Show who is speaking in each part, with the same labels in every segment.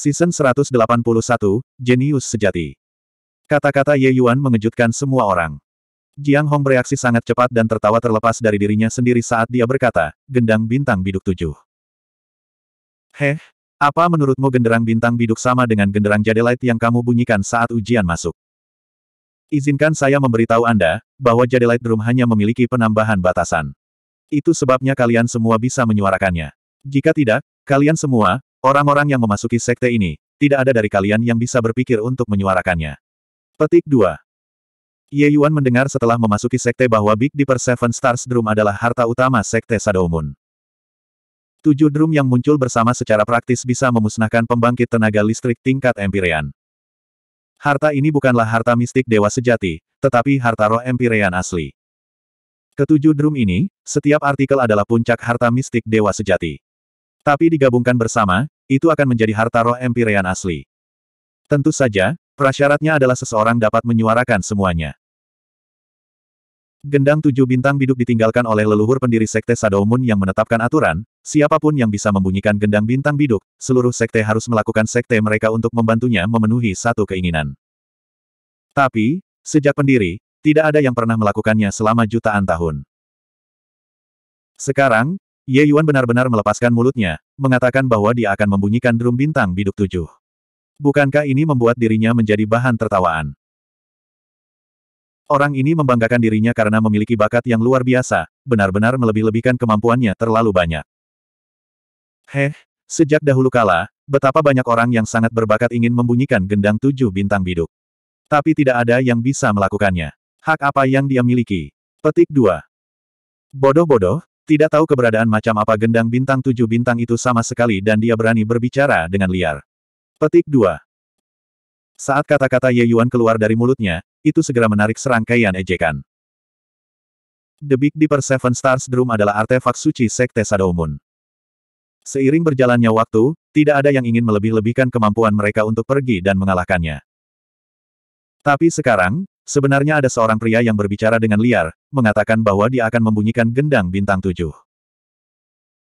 Speaker 1: Season 181, Jenius Sejati. Kata-kata Ye Yuan mengejutkan semua orang. Jiang Hong bereaksi sangat cepat dan tertawa terlepas dari dirinya sendiri saat dia berkata, gendang bintang biduk tujuh. Heh, apa menurutmu genderang bintang biduk sama dengan genderang jadelite yang kamu bunyikan saat ujian masuk? Izinkan saya memberitahu Anda, bahwa jadelite Drum hanya memiliki penambahan batasan. Itu sebabnya kalian semua bisa menyuarakannya. Jika tidak, kalian semua, Orang-orang yang memasuki sekte ini, tidak ada dari kalian yang bisa berpikir untuk menyuarakannya. Petik 2. Ye Yuan mendengar setelah memasuki sekte bahwa Big Dipper Seven Stars Drum adalah harta utama sekte Sadoumun. Tujuh drum yang muncul bersama secara praktis bisa memusnahkan pembangkit tenaga listrik tingkat Empyrean. Harta ini bukanlah harta mistik dewa sejati, tetapi harta roh Empyrean asli. Ketujuh drum ini, setiap artikel adalah puncak harta mistik dewa sejati. Tapi digabungkan bersama, itu akan menjadi harta roh Empyrean asli. Tentu saja, prasyaratnya adalah seseorang dapat menyuarakan semuanya. Gendang tujuh bintang biduk ditinggalkan oleh leluhur pendiri Sekte Sadomun yang menetapkan aturan, siapapun yang bisa membunyikan gendang bintang biduk, seluruh Sekte harus melakukan Sekte mereka untuk membantunya memenuhi satu keinginan. Tapi, sejak pendiri, tidak ada yang pernah melakukannya selama jutaan tahun. Sekarang, Ye Yuan benar-benar melepaskan mulutnya, mengatakan bahwa dia akan membunyikan drum bintang biduk tujuh. Bukankah ini membuat dirinya menjadi bahan tertawaan? Orang ini membanggakan dirinya karena memiliki bakat yang luar biasa, benar-benar melebih-lebihkan kemampuannya terlalu banyak. Heh, sejak dahulu kala, betapa banyak orang yang sangat berbakat ingin membunyikan gendang tujuh bintang biduk. Tapi tidak ada yang bisa melakukannya. Hak apa yang dia miliki? Petik 2. Bodoh-bodoh, tidak tahu keberadaan macam apa gendang bintang tujuh bintang itu sama sekali dan dia berani berbicara dengan liar. Petik 2. Saat kata-kata Ye Yuan keluar dari mulutnya, itu segera menarik serangkaian ejekan. The Big Dipper Seven Stars Drum adalah artefak suci Sekte Sadoumun. Seiring berjalannya waktu, tidak ada yang ingin melebih-lebihkan kemampuan mereka untuk pergi dan mengalahkannya. Tapi sekarang, Sebenarnya ada seorang pria yang berbicara dengan liar, mengatakan bahwa dia akan membunyikan gendang bintang tujuh.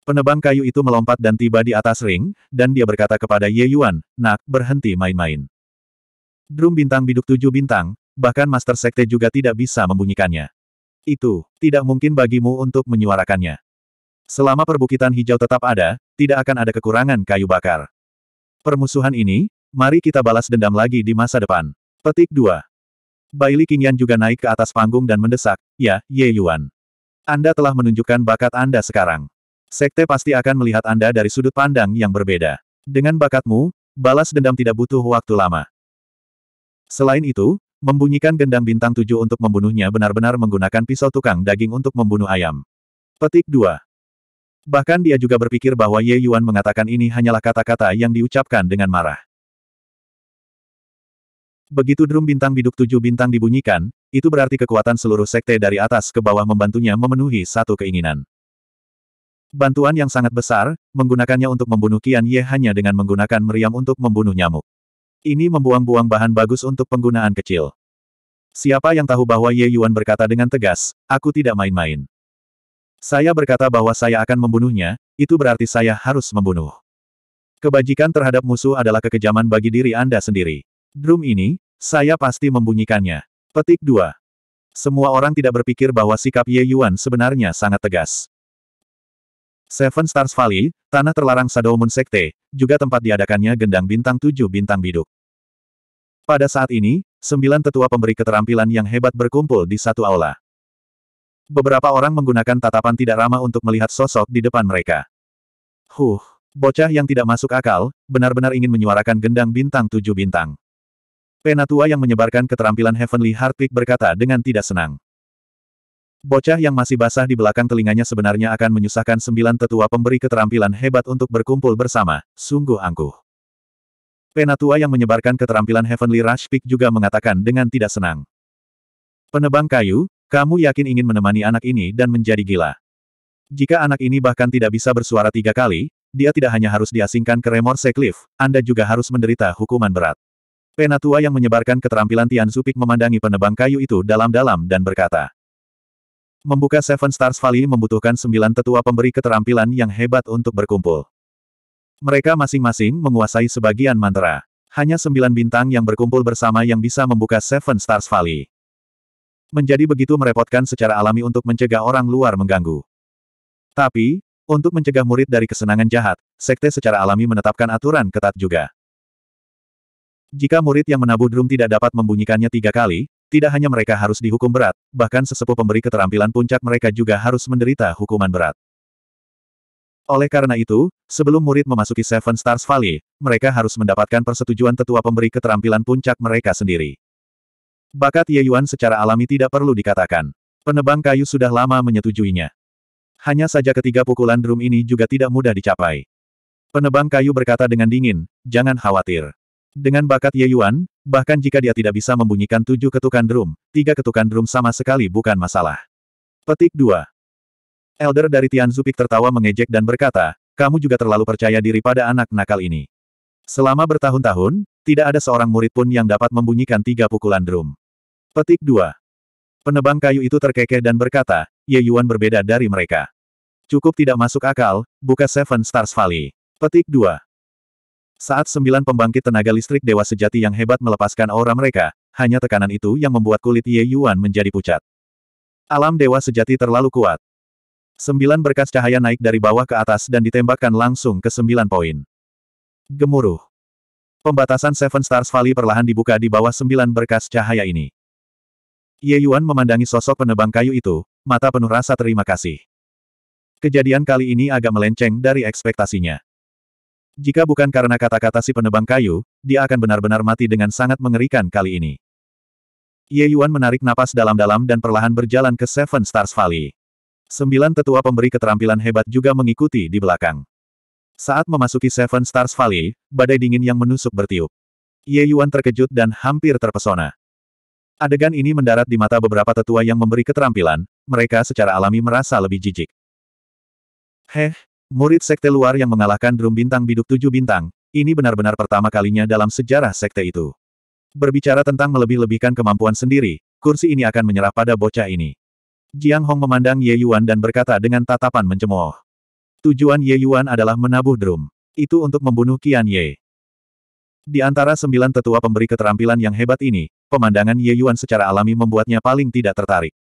Speaker 1: Penebang kayu itu melompat dan tiba di atas ring, dan dia berkata kepada Ye Yuan, nak, berhenti main-main. Drum bintang biduk tujuh bintang, bahkan Master Sekte juga tidak bisa membunyikannya. Itu, tidak mungkin bagimu untuk menyuarakannya. Selama perbukitan hijau tetap ada, tidak akan ada kekurangan kayu bakar. Permusuhan ini, mari kita balas dendam lagi di masa depan. Petik 2. Bailey Qingyan juga naik ke atas panggung dan mendesak, ya, Ye Yuan. Anda telah menunjukkan bakat Anda sekarang. Sekte pasti akan melihat Anda dari sudut pandang yang berbeda. Dengan bakatmu, balas dendam tidak butuh waktu lama. Selain itu, membunyikan gendang bintang tujuh untuk membunuhnya benar-benar menggunakan pisau tukang daging untuk membunuh ayam. Petik 2. Bahkan dia juga berpikir bahwa Ye Yuan mengatakan ini hanyalah kata-kata yang diucapkan dengan marah. Begitu drum bintang biduk tujuh bintang dibunyikan, itu berarti kekuatan seluruh sekte dari atas ke bawah membantunya memenuhi satu keinginan. Bantuan yang sangat besar, menggunakannya untuk membunuh Kian Ye hanya dengan menggunakan meriam untuk membunuh nyamuk. Ini membuang-buang bahan bagus untuk penggunaan kecil. Siapa yang tahu bahwa Ye Yuan berkata dengan tegas, aku tidak main-main. Saya berkata bahwa saya akan membunuhnya, itu berarti saya harus membunuh. Kebajikan terhadap musuh adalah kekejaman bagi diri Anda sendiri. Drum ini, saya pasti membunyikannya. Petik 2. Semua orang tidak berpikir bahwa sikap Ye Yuan sebenarnya sangat tegas. Seven Stars Valley, tanah terlarang Shadow Sekte, juga tempat diadakannya gendang bintang tujuh bintang biduk. Pada saat ini, sembilan tetua pemberi keterampilan yang hebat berkumpul di satu aula. Beberapa orang menggunakan tatapan tidak ramah untuk melihat sosok di depan mereka. Huh, bocah yang tidak masuk akal, benar-benar ingin menyuarakan gendang bintang tujuh bintang. Penatua yang menyebarkan keterampilan Heavenly Heartpick berkata dengan tidak senang. Bocah yang masih basah di belakang telinganya sebenarnya akan menyusahkan sembilan tetua pemberi keterampilan hebat untuk berkumpul bersama, sungguh angkuh. Penatua yang menyebarkan keterampilan Heavenly Rush Peak juga mengatakan dengan tidak senang. Penebang kayu, kamu yakin ingin menemani anak ini dan menjadi gila. Jika anak ini bahkan tidak bisa bersuara tiga kali, dia tidak hanya harus diasingkan ke Remor Cliff, Anda juga harus menderita hukuman berat. Penatua yang menyebarkan keterampilan Tian Zupik memandangi penebang kayu itu dalam-dalam dan berkata. Membuka Seven Stars Valley membutuhkan sembilan tetua pemberi keterampilan yang hebat untuk berkumpul. Mereka masing-masing menguasai sebagian mantra. Hanya sembilan bintang yang berkumpul bersama yang bisa membuka Seven Stars Valley. Menjadi begitu merepotkan secara alami untuk mencegah orang luar mengganggu. Tapi, untuk mencegah murid dari kesenangan jahat, sekte secara alami menetapkan aturan ketat juga. Jika murid yang menabuh drum tidak dapat membunyikannya tiga kali, tidak hanya mereka harus dihukum berat, bahkan sesepuh pemberi keterampilan puncak mereka juga harus menderita hukuman berat. Oleh karena itu, sebelum murid memasuki Seven Stars Valley, mereka harus mendapatkan persetujuan tetua pemberi keterampilan puncak mereka sendiri. Bakat Ye Yuan secara alami tidak perlu dikatakan. Penebang kayu sudah lama menyetujuinya. Hanya saja ketiga pukulan drum ini juga tidak mudah dicapai. Penebang kayu berkata dengan dingin, jangan khawatir. Dengan bakat Ye Yuan, bahkan jika dia tidak bisa membunyikan tujuh ketukan drum, tiga ketukan drum sama sekali bukan masalah. Petik 2. Elder dari Tianzu Peak tertawa mengejek dan berkata, kamu juga terlalu percaya diri pada anak nakal ini. Selama bertahun-tahun, tidak ada seorang murid pun yang dapat membunyikan tiga pukulan drum. Petik 2. Penebang kayu itu terkekeh dan berkata, Ye Yuan berbeda dari mereka. Cukup tidak masuk akal, buka Seven Stars Valley. Petik 2. Saat sembilan pembangkit tenaga listrik dewa sejati yang hebat melepaskan aura mereka, hanya tekanan itu yang membuat kulit Ye Yuan menjadi pucat. Alam dewa sejati terlalu kuat. Sembilan berkas cahaya naik dari bawah ke atas dan ditembakkan langsung ke sembilan poin. Gemuruh. Pembatasan Seven Stars Valley perlahan dibuka di bawah sembilan berkas cahaya ini. Ye Yuan memandangi sosok penebang kayu itu, mata penuh rasa terima kasih. Kejadian kali ini agak melenceng dari ekspektasinya. Jika bukan karena kata-kata si penebang kayu, dia akan benar-benar mati dengan sangat mengerikan kali ini. Ye Yuan menarik napas dalam-dalam dan perlahan berjalan ke Seven Stars Valley. Sembilan tetua pemberi keterampilan hebat juga mengikuti di belakang. Saat memasuki Seven Stars Valley, badai dingin yang menusuk bertiup. Ye Yuan terkejut dan hampir terpesona. Adegan ini mendarat di mata beberapa tetua yang memberi keterampilan, mereka secara alami merasa lebih jijik. Heh, Murid sekte luar yang mengalahkan drum bintang biduk tujuh bintang, ini benar-benar pertama kalinya dalam sejarah sekte itu. Berbicara tentang melebih-lebihkan kemampuan sendiri, kursi ini akan menyerah pada bocah ini. Jiang Hong memandang Ye Yuan dan berkata dengan tatapan mencemooh. Tujuan Ye Yuan adalah menabuh drum. Itu untuk membunuh Qian Ye. Di antara sembilan tetua pemberi keterampilan yang hebat ini, pemandangan Ye Yuan secara alami membuatnya paling tidak tertarik.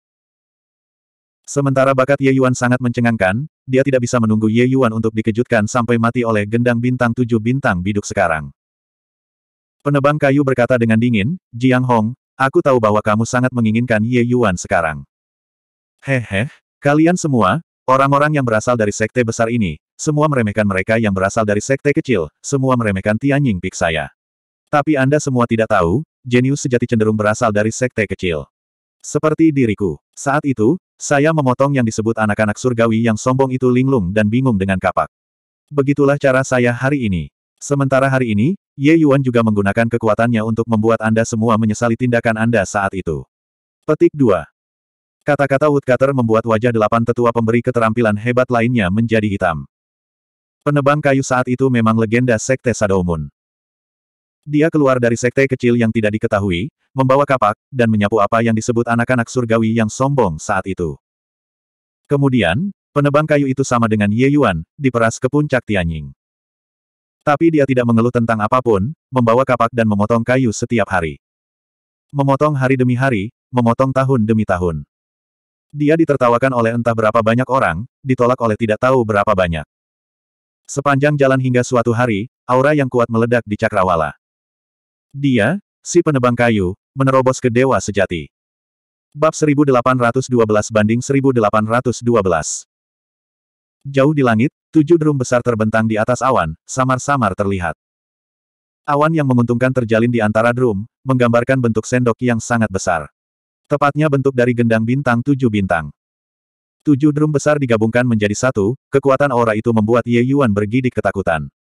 Speaker 1: Sementara bakat Ye Yuan sangat mencengangkan, dia tidak bisa menunggu Ye Yuan untuk dikejutkan sampai mati oleh gendang bintang tujuh bintang biduk sekarang. Penebang kayu berkata dengan dingin, Jiang Hong, aku tahu bahwa kamu sangat menginginkan Ye Yuan sekarang. Hehe, kalian semua, orang-orang yang berasal dari sekte besar ini, semua meremehkan mereka yang berasal dari sekte kecil, semua meremehkan Tianying Pik saya. Tapi Anda semua tidak tahu, jenius sejati cenderung berasal dari sekte kecil. Seperti diriku. Saat itu, saya memotong yang disebut anak-anak surgawi yang sombong itu linglung dan bingung dengan kapak. Begitulah cara saya hari ini. Sementara hari ini, Ye Yuan juga menggunakan kekuatannya untuk membuat Anda semua menyesali tindakan Anda saat itu. Petik 2. Kata-kata Woodcutter membuat wajah delapan tetua pemberi keterampilan hebat lainnya menjadi hitam. Penebang kayu saat itu memang legenda Sekte Sadomun. Dia keluar dari sekte kecil yang tidak diketahui, membawa kapak, dan menyapu apa yang disebut anak-anak surgawi yang sombong saat itu. Kemudian, penebang kayu itu sama dengan Ye Yuan, diperas ke puncak Tianying. Tapi dia tidak mengeluh tentang apapun, membawa kapak dan memotong kayu setiap hari. Memotong hari demi hari, memotong tahun demi tahun. Dia ditertawakan oleh entah berapa banyak orang, ditolak oleh tidak tahu berapa banyak. Sepanjang jalan hingga suatu hari, aura yang kuat meledak di cakrawala. Dia, si penebang kayu, menerobos ke dewa sejati. Bab 1812 banding 1812 Jauh di langit, tujuh drum besar terbentang di atas awan, samar-samar terlihat. Awan yang menguntungkan terjalin di antara drum, menggambarkan bentuk sendok yang sangat besar. Tepatnya bentuk dari gendang bintang tujuh bintang. Tujuh drum besar digabungkan menjadi satu, kekuatan aura itu membuat Ye Yuan bergidik ketakutan.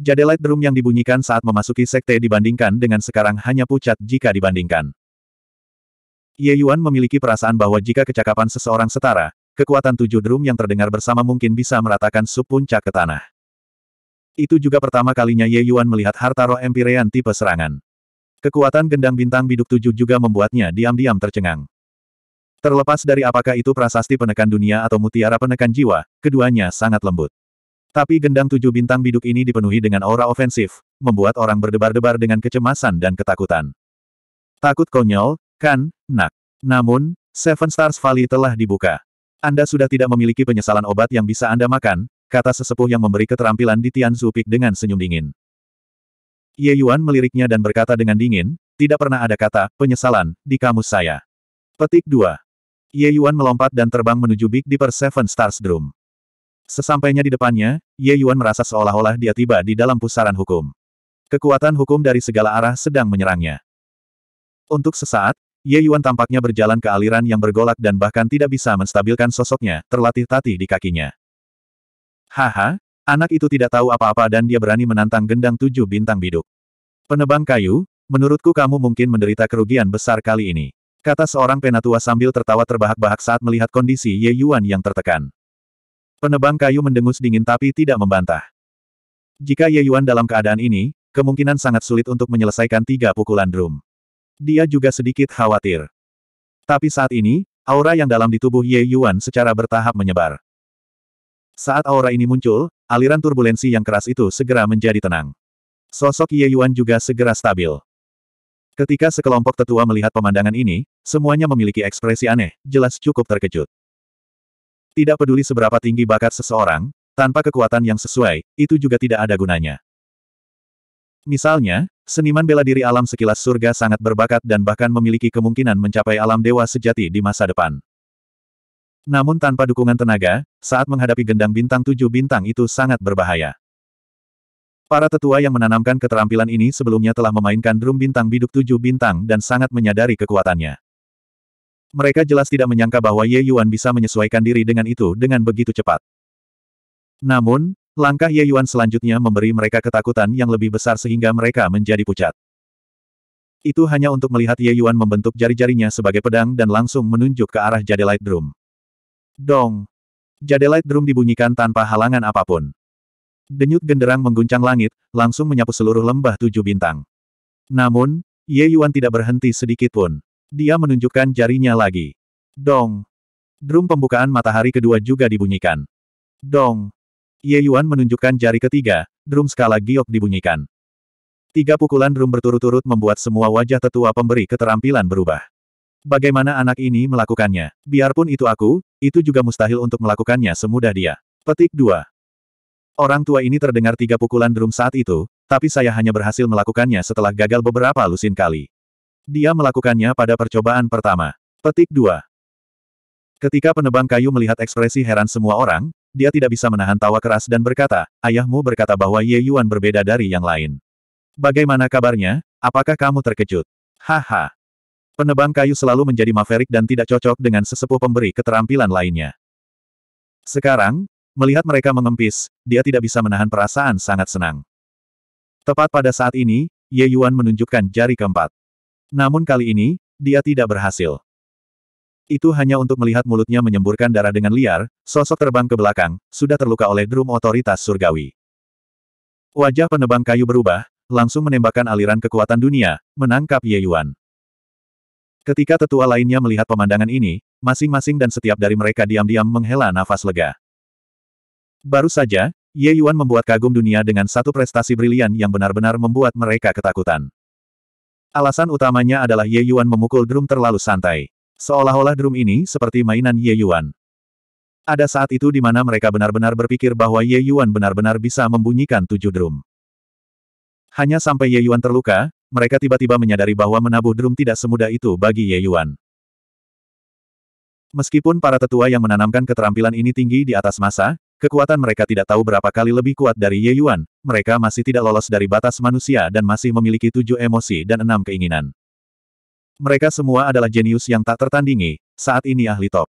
Speaker 1: Jade Light drum yang dibunyikan saat memasuki sekte dibandingkan dengan sekarang hanya pucat jika dibandingkan. Ye Yuan memiliki perasaan bahwa jika kecakapan seseorang setara, kekuatan tujuh drum yang terdengar bersama mungkin bisa meratakan sub puncak ke tanah. Itu juga pertama kalinya Ye Yuan melihat harta roh empirean tipe serangan. Kekuatan gendang bintang biduk tujuh juga membuatnya diam-diam tercengang. Terlepas dari apakah itu prasasti penekan dunia atau mutiara penekan jiwa, keduanya sangat lembut. Tapi gendang tujuh bintang biduk ini dipenuhi dengan aura ofensif, membuat orang berdebar-debar dengan kecemasan dan ketakutan. Takut konyol, kan, nak. Namun, Seven Stars Valley telah dibuka. Anda sudah tidak memiliki penyesalan obat yang bisa Anda makan, kata sesepuh yang memberi keterampilan di Tian Zupik dengan senyum dingin. Ye Yuan meliriknya dan berkata dengan dingin, tidak pernah ada kata, penyesalan, di kamus saya. Petik 2. Ye Yuan melompat dan terbang menuju Big Dipper Seven Stars Drum. Sesampainya di depannya, Ye Yuan merasa seolah-olah dia tiba di dalam pusaran hukum. Kekuatan hukum dari segala arah sedang menyerangnya. Untuk sesaat, Ye Yuan tampaknya berjalan ke aliran yang bergolak dan bahkan tidak bisa menstabilkan sosoknya, terlatih tati di kakinya. Haha, anak itu tidak tahu apa-apa dan dia berani menantang gendang tujuh bintang biduk. Penebang kayu, menurutku kamu mungkin menderita kerugian besar kali ini. Kata seorang penatua sambil tertawa terbahak-bahak saat melihat kondisi Ye Yuan yang tertekan. Penebang kayu mendengus dingin tapi tidak membantah. Jika Ye Yuan dalam keadaan ini, kemungkinan sangat sulit untuk menyelesaikan tiga pukulan drum. Dia juga sedikit khawatir. Tapi saat ini, aura yang dalam di tubuh Ye Yuan secara bertahap menyebar. Saat aura ini muncul, aliran turbulensi yang keras itu segera menjadi tenang. Sosok Ye Yuan juga segera stabil. Ketika sekelompok tetua melihat pemandangan ini, semuanya memiliki ekspresi aneh, jelas cukup terkejut. Tidak peduli seberapa tinggi bakat seseorang, tanpa kekuatan yang sesuai, itu juga tidak ada gunanya. Misalnya, seniman bela diri alam sekilas surga sangat berbakat dan bahkan memiliki kemungkinan mencapai alam dewa sejati di masa depan. Namun tanpa dukungan tenaga, saat menghadapi gendang bintang tujuh bintang itu sangat berbahaya. Para tetua yang menanamkan keterampilan ini sebelumnya telah memainkan drum bintang biduk tujuh bintang dan sangat menyadari kekuatannya. Mereka jelas tidak menyangka bahwa Ye Yuan bisa menyesuaikan diri dengan itu dengan begitu cepat. Namun, langkah Ye Yuan selanjutnya memberi mereka ketakutan yang lebih besar sehingga mereka menjadi pucat. Itu hanya untuk melihat Ye Yuan membentuk jari-jarinya sebagai pedang dan langsung menunjuk ke arah Jade Light Drum. Dong! Jade Light Drum dibunyikan tanpa halangan apapun. Denyut genderang mengguncang langit, langsung menyapu seluruh lembah tujuh bintang. Namun, Ye Yuan tidak berhenti sedikit pun. Dia menunjukkan jarinya lagi. Dong. Drum pembukaan matahari kedua juga dibunyikan. Dong. Ye Yuan menunjukkan jari ketiga, drum skala giok dibunyikan. Tiga pukulan drum berturut-turut membuat semua wajah tetua pemberi keterampilan berubah. Bagaimana anak ini melakukannya? Biarpun itu aku, itu juga mustahil untuk melakukannya semudah dia. Petik 2. Orang tua ini terdengar tiga pukulan drum saat itu, tapi saya hanya berhasil melakukannya setelah gagal beberapa lusin kali. Dia melakukannya pada percobaan pertama. Petik 2. Ketika penebang kayu melihat ekspresi heran semua orang, dia tidak bisa menahan tawa keras dan berkata, ayahmu berkata bahwa Ye Yuan berbeda dari yang lain. Bagaimana kabarnya? Apakah kamu terkejut? Haha. Penebang kayu selalu menjadi maverick dan tidak cocok dengan sesepuh pemberi keterampilan lainnya. Sekarang, melihat mereka mengempis, dia tidak bisa menahan perasaan sangat senang. Tepat pada saat ini, Ye Yuan menunjukkan jari keempat. Namun kali ini, dia tidak berhasil. Itu hanya untuk melihat mulutnya menyemburkan darah dengan liar, sosok terbang ke belakang, sudah terluka oleh drum otoritas surgawi. Wajah penebang kayu berubah, langsung menembakkan aliran kekuatan dunia, menangkap Ye Yuan. Ketika tetua lainnya melihat pemandangan ini, masing-masing dan setiap dari mereka diam-diam menghela nafas lega. Baru saja, Ye Yuan membuat kagum dunia dengan satu prestasi brilian yang benar-benar membuat mereka ketakutan. Alasan utamanya adalah Ye Yuan memukul drum terlalu santai. Seolah-olah drum ini seperti mainan Ye Yuan. Ada saat itu di mana mereka benar-benar berpikir bahwa Ye Yuan benar-benar bisa membunyikan tujuh drum. Hanya sampai Ye Yuan terluka, mereka tiba-tiba menyadari bahwa menabuh drum tidak semudah itu bagi Ye Yuan. Meskipun para tetua yang menanamkan keterampilan ini tinggi di atas masa, Kekuatan mereka tidak tahu berapa kali lebih kuat dari Ye Yuan, mereka masih tidak lolos dari batas manusia dan masih memiliki tujuh emosi dan enam keinginan. Mereka semua adalah jenius yang tak tertandingi, saat ini ahli top.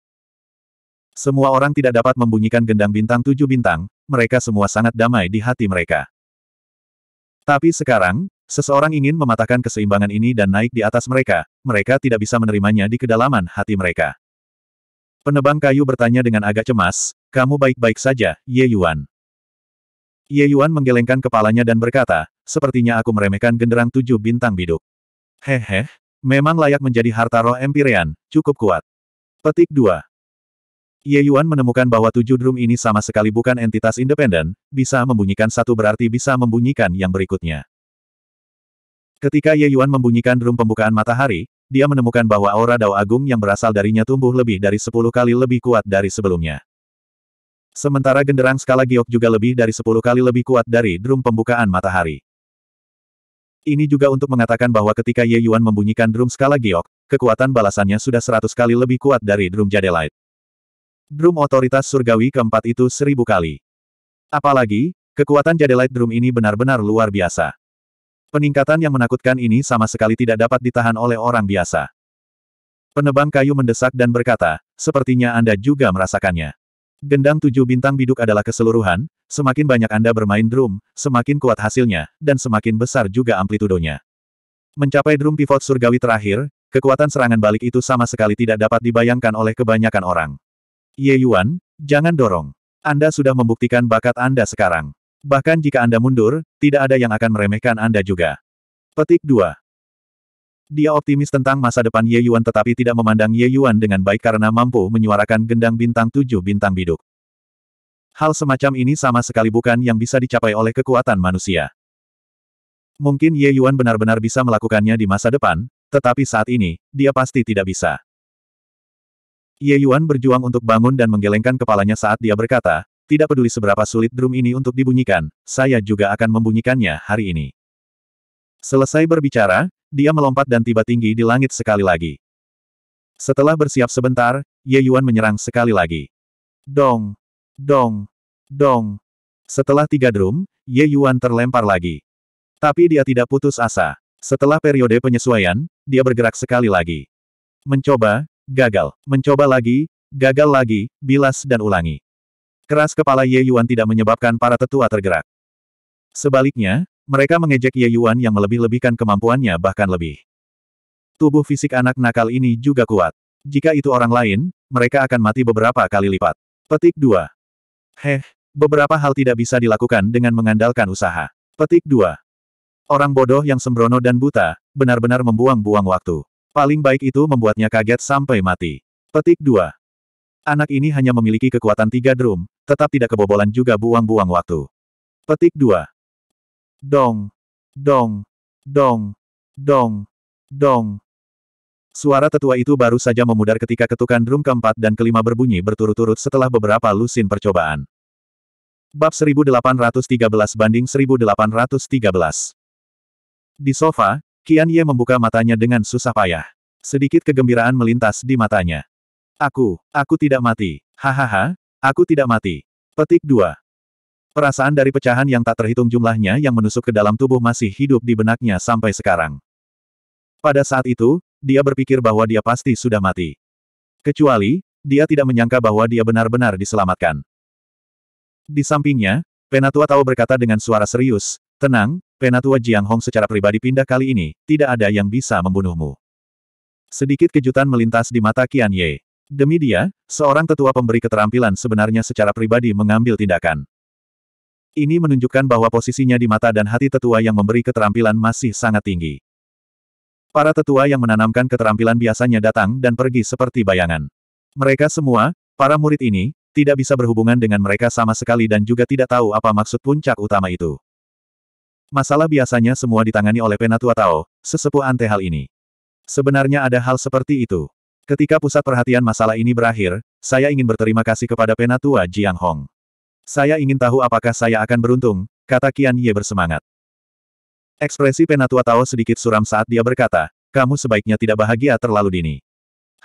Speaker 1: Semua orang tidak dapat membunyikan gendang bintang tujuh bintang, mereka semua sangat damai di hati mereka. Tapi sekarang, seseorang ingin mematahkan keseimbangan ini dan naik di atas mereka, mereka tidak bisa menerimanya di kedalaman hati mereka. Penebang kayu bertanya dengan agak cemas, kamu baik-baik saja, Ye Yuan. Ye Yuan menggelengkan kepalanya dan berkata, sepertinya aku meremehkan genderang tujuh bintang biduk. Hehe, memang layak menjadi harta roh Empirean, cukup kuat. Petik 2. Ye Yuan menemukan bahwa tujuh drum ini sama sekali bukan entitas independen, bisa membunyikan satu berarti bisa membunyikan yang berikutnya. Ketika Ye Yuan membunyikan drum pembukaan matahari, dia menemukan bahwa aura Dao Agung yang berasal darinya tumbuh lebih dari 10 kali lebih kuat dari sebelumnya. Sementara genderang skala giok juga lebih dari 10 kali lebih kuat dari drum pembukaan matahari. Ini juga untuk mengatakan bahwa ketika Ye Yuan membunyikan drum skala giok, kekuatan balasannya sudah 100 kali lebih kuat dari drum jadelite. Drum otoritas surgawi keempat itu seribu kali. Apalagi, kekuatan jadelite drum ini benar-benar luar biasa. Peningkatan yang menakutkan ini sama sekali tidak dapat ditahan oleh orang biasa. Penebang kayu mendesak dan berkata, sepertinya Anda juga merasakannya. Gendang tujuh bintang biduk adalah keseluruhan, semakin banyak Anda bermain drum, semakin kuat hasilnya, dan semakin besar juga amplitudonya. Mencapai drum pivot surgawi terakhir, kekuatan serangan balik itu sama sekali tidak dapat dibayangkan oleh kebanyakan orang. Ye Yuan, jangan dorong. Anda sudah membuktikan bakat Anda sekarang. Bahkan jika Anda mundur, tidak ada yang akan meremehkan Anda juga. Petik 2. Dia optimis tentang masa depan Ye Yuan tetapi tidak memandang Ye Yuan dengan baik karena mampu menyuarakan gendang bintang tujuh bintang biduk. Hal semacam ini sama sekali bukan yang bisa dicapai oleh kekuatan manusia. Mungkin Ye Yuan benar-benar bisa melakukannya di masa depan, tetapi saat ini, dia pasti tidak bisa. Ye Yuan berjuang untuk bangun dan menggelengkan kepalanya saat dia berkata, tidak peduli seberapa sulit drum ini untuk dibunyikan, saya juga akan membunyikannya hari ini. Selesai berbicara, dia melompat dan tiba tinggi di langit sekali lagi. Setelah bersiap sebentar, Ye Yuan menyerang sekali lagi. Dong! Dong! Dong! Setelah tiga drum, Ye Yuan terlempar lagi. Tapi dia tidak putus asa. Setelah periode penyesuaian, dia bergerak sekali lagi. Mencoba, gagal. Mencoba lagi, gagal lagi, bilas dan ulangi. Keras kepala Ye Yuan tidak menyebabkan para tetua tergerak. Sebaliknya, mereka mengejek Ye Yuan yang melebih-lebihkan kemampuannya bahkan lebih. Tubuh fisik anak nakal ini juga kuat. Jika itu orang lain, mereka akan mati beberapa kali lipat. Petik 2. Heh, beberapa hal tidak bisa dilakukan dengan mengandalkan usaha. Petik 2. Orang bodoh yang sembrono dan buta, benar-benar membuang-buang waktu. Paling baik itu membuatnya kaget sampai mati. Petik 2. Anak ini hanya memiliki kekuatan tiga drum, Tetap tidak kebobolan juga buang-buang waktu. Petik 2. Dong. Dong. Dong. Dong. Dong. Suara tetua itu baru saja memudar ketika ketukan drum keempat dan kelima berbunyi berturut-turut setelah beberapa lusin percobaan. Bab 1813 banding 1813. Di sofa, kian Ye membuka matanya dengan susah payah. Sedikit kegembiraan melintas di matanya. Aku, aku tidak mati. Hahaha, Aku tidak mati. Petik 2. Perasaan dari pecahan yang tak terhitung jumlahnya yang menusuk ke dalam tubuh masih hidup di benaknya sampai sekarang. Pada saat itu, dia berpikir bahwa dia pasti sudah mati. Kecuali, dia tidak menyangka bahwa dia benar-benar diselamatkan. Di sampingnya, Penatua Tao berkata dengan suara serius, Tenang, Penatua Jiang Hong secara pribadi pindah kali ini, tidak ada yang bisa membunuhmu. Sedikit kejutan melintas di mata Qian Ye. Demi dia, seorang tetua pemberi keterampilan sebenarnya secara pribadi mengambil tindakan. Ini menunjukkan bahwa posisinya di mata dan hati tetua yang memberi keterampilan masih sangat tinggi. Para tetua yang menanamkan keterampilan biasanya datang dan pergi seperti bayangan. Mereka semua, para murid ini, tidak bisa berhubungan dengan mereka sama sekali dan juga tidak tahu apa maksud puncak utama itu. Masalah biasanya semua ditangani oleh Penatua Tao, sesepuh ante hal ini. Sebenarnya ada hal seperti itu. Ketika pusat perhatian masalah ini berakhir, saya ingin berterima kasih kepada Penatua Jiang Hong. Saya ingin tahu apakah saya akan beruntung, kata Kian Ye bersemangat. Ekspresi Penatua Tao sedikit suram saat dia berkata, kamu sebaiknya tidak bahagia terlalu dini.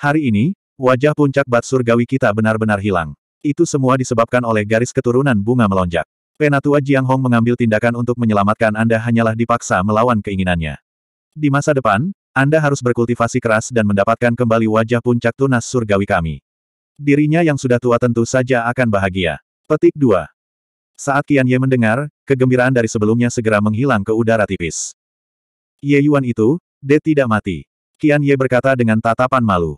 Speaker 1: Hari ini, wajah puncak bat surgawi kita benar-benar hilang. Itu semua disebabkan oleh garis keturunan bunga melonjak. Penatua Jiang Hong mengambil tindakan untuk menyelamatkan Anda hanyalah dipaksa melawan keinginannya. Di masa depan, anda harus berkultivasi keras dan mendapatkan kembali wajah puncak tunas surgawi kami. Dirinya yang sudah tua tentu saja akan bahagia. Petik 2. Saat Kian Ye mendengar, kegembiraan dari sebelumnya segera menghilang ke udara tipis. Ye Yuan itu, de tidak mati. Kian Ye berkata dengan tatapan malu.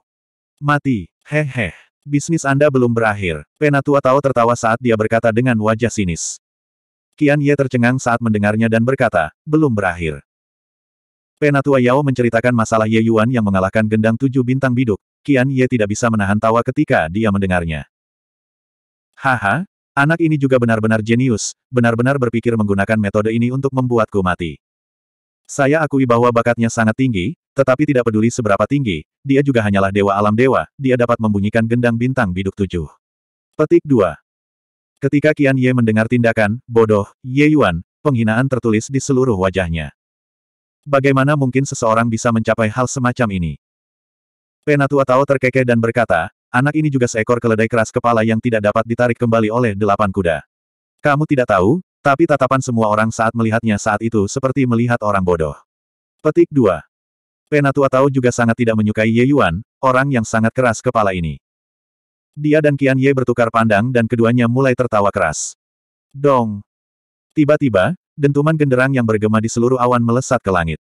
Speaker 1: Mati, hehe. Bisnis Anda belum berakhir. Penatua Tao tertawa saat dia berkata dengan wajah sinis. Kian Ye tercengang saat mendengarnya dan berkata, belum berakhir. Penatua Yao menceritakan masalah Ye Yuan yang mengalahkan gendang tujuh bintang biduk, Qian Ye tidak bisa menahan tawa ketika dia mendengarnya. Haha, anak ini juga benar-benar jenius, benar-benar berpikir menggunakan metode ini untuk membuatku mati. Saya akui bahwa bakatnya sangat tinggi, tetapi tidak peduli seberapa tinggi, dia juga hanyalah dewa alam dewa, dia dapat membunyikan gendang bintang biduk tujuh. Petik 2. Ketika Qian Ye mendengar tindakan, bodoh, Ye Yuan, penghinaan tertulis di seluruh wajahnya. Bagaimana mungkin seseorang bisa mencapai hal semacam ini? Penatua Tao terkekeh dan berkata, anak ini juga seekor keledai keras kepala yang tidak dapat ditarik kembali oleh delapan kuda. Kamu tidak tahu, tapi tatapan semua orang saat melihatnya saat itu seperti melihat orang bodoh. Petik 2. Penatua Tao juga sangat tidak menyukai Ye Yuan, orang yang sangat keras kepala ini. Dia dan Qian Ye bertukar pandang dan keduanya mulai tertawa keras. Dong! Tiba-tiba, dentuman genderang yang bergema di seluruh awan melesat ke langit.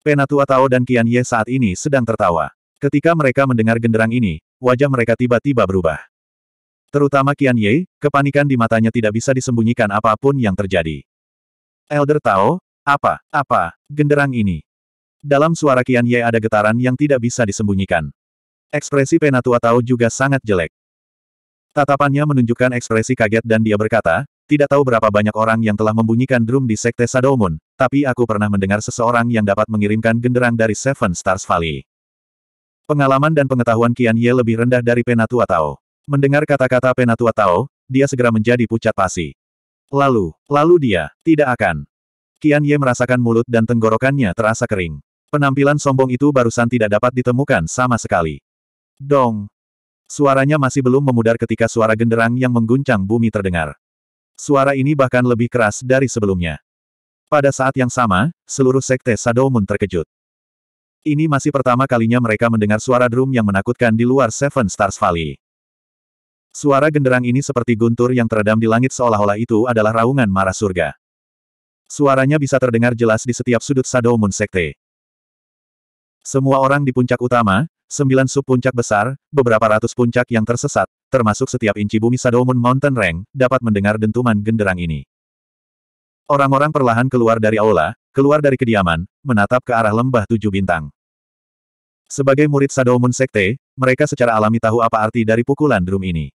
Speaker 1: Penatua Tao dan Kian Ye saat ini sedang tertawa. Ketika mereka mendengar genderang ini, wajah mereka tiba-tiba berubah. Terutama Kian Ye, kepanikan di matanya tidak bisa disembunyikan apapun yang terjadi. Elder Tao, apa, apa, genderang ini? Dalam suara Kian Ye ada getaran yang tidak bisa disembunyikan. Ekspresi Penatua Tao juga sangat jelek. Tatapannya menunjukkan ekspresi kaget dan dia berkata, tidak tahu berapa banyak orang yang telah membunyikan drum di Sekte Shadow tapi aku pernah mendengar seseorang yang dapat mengirimkan genderang dari Seven Stars Valley. Pengalaman dan pengetahuan Qian Ye lebih rendah dari Penatua Tao. Mendengar kata-kata Penatua Tao, dia segera menjadi pucat pasi. Lalu, lalu dia, tidak akan. Qian Ye merasakan mulut dan tenggorokannya terasa kering. Penampilan sombong itu barusan tidak dapat ditemukan sama sekali. Dong. Suaranya masih belum memudar ketika suara genderang yang mengguncang bumi terdengar. Suara ini bahkan lebih keras dari sebelumnya. Pada saat yang sama, seluruh sekte Sadomun terkejut. Ini masih pertama kalinya mereka mendengar suara drum yang menakutkan di luar Seven Stars Valley. Suara genderang ini seperti guntur yang teredam di langit seolah-olah itu adalah raungan marah surga. Suaranya bisa terdengar jelas di setiap sudut Sadomun Sekte. Semua orang di puncak utama, sembilan sub puncak besar, beberapa ratus puncak yang tersesat, termasuk setiap inci bumi Sadomun Mountain Range dapat mendengar dentuman genderang ini. Orang-orang perlahan keluar dari aula, keluar dari kediaman, menatap ke arah lembah tujuh bintang. Sebagai murid Sadomun Sekte, mereka secara alami tahu apa arti dari pukulan drum ini.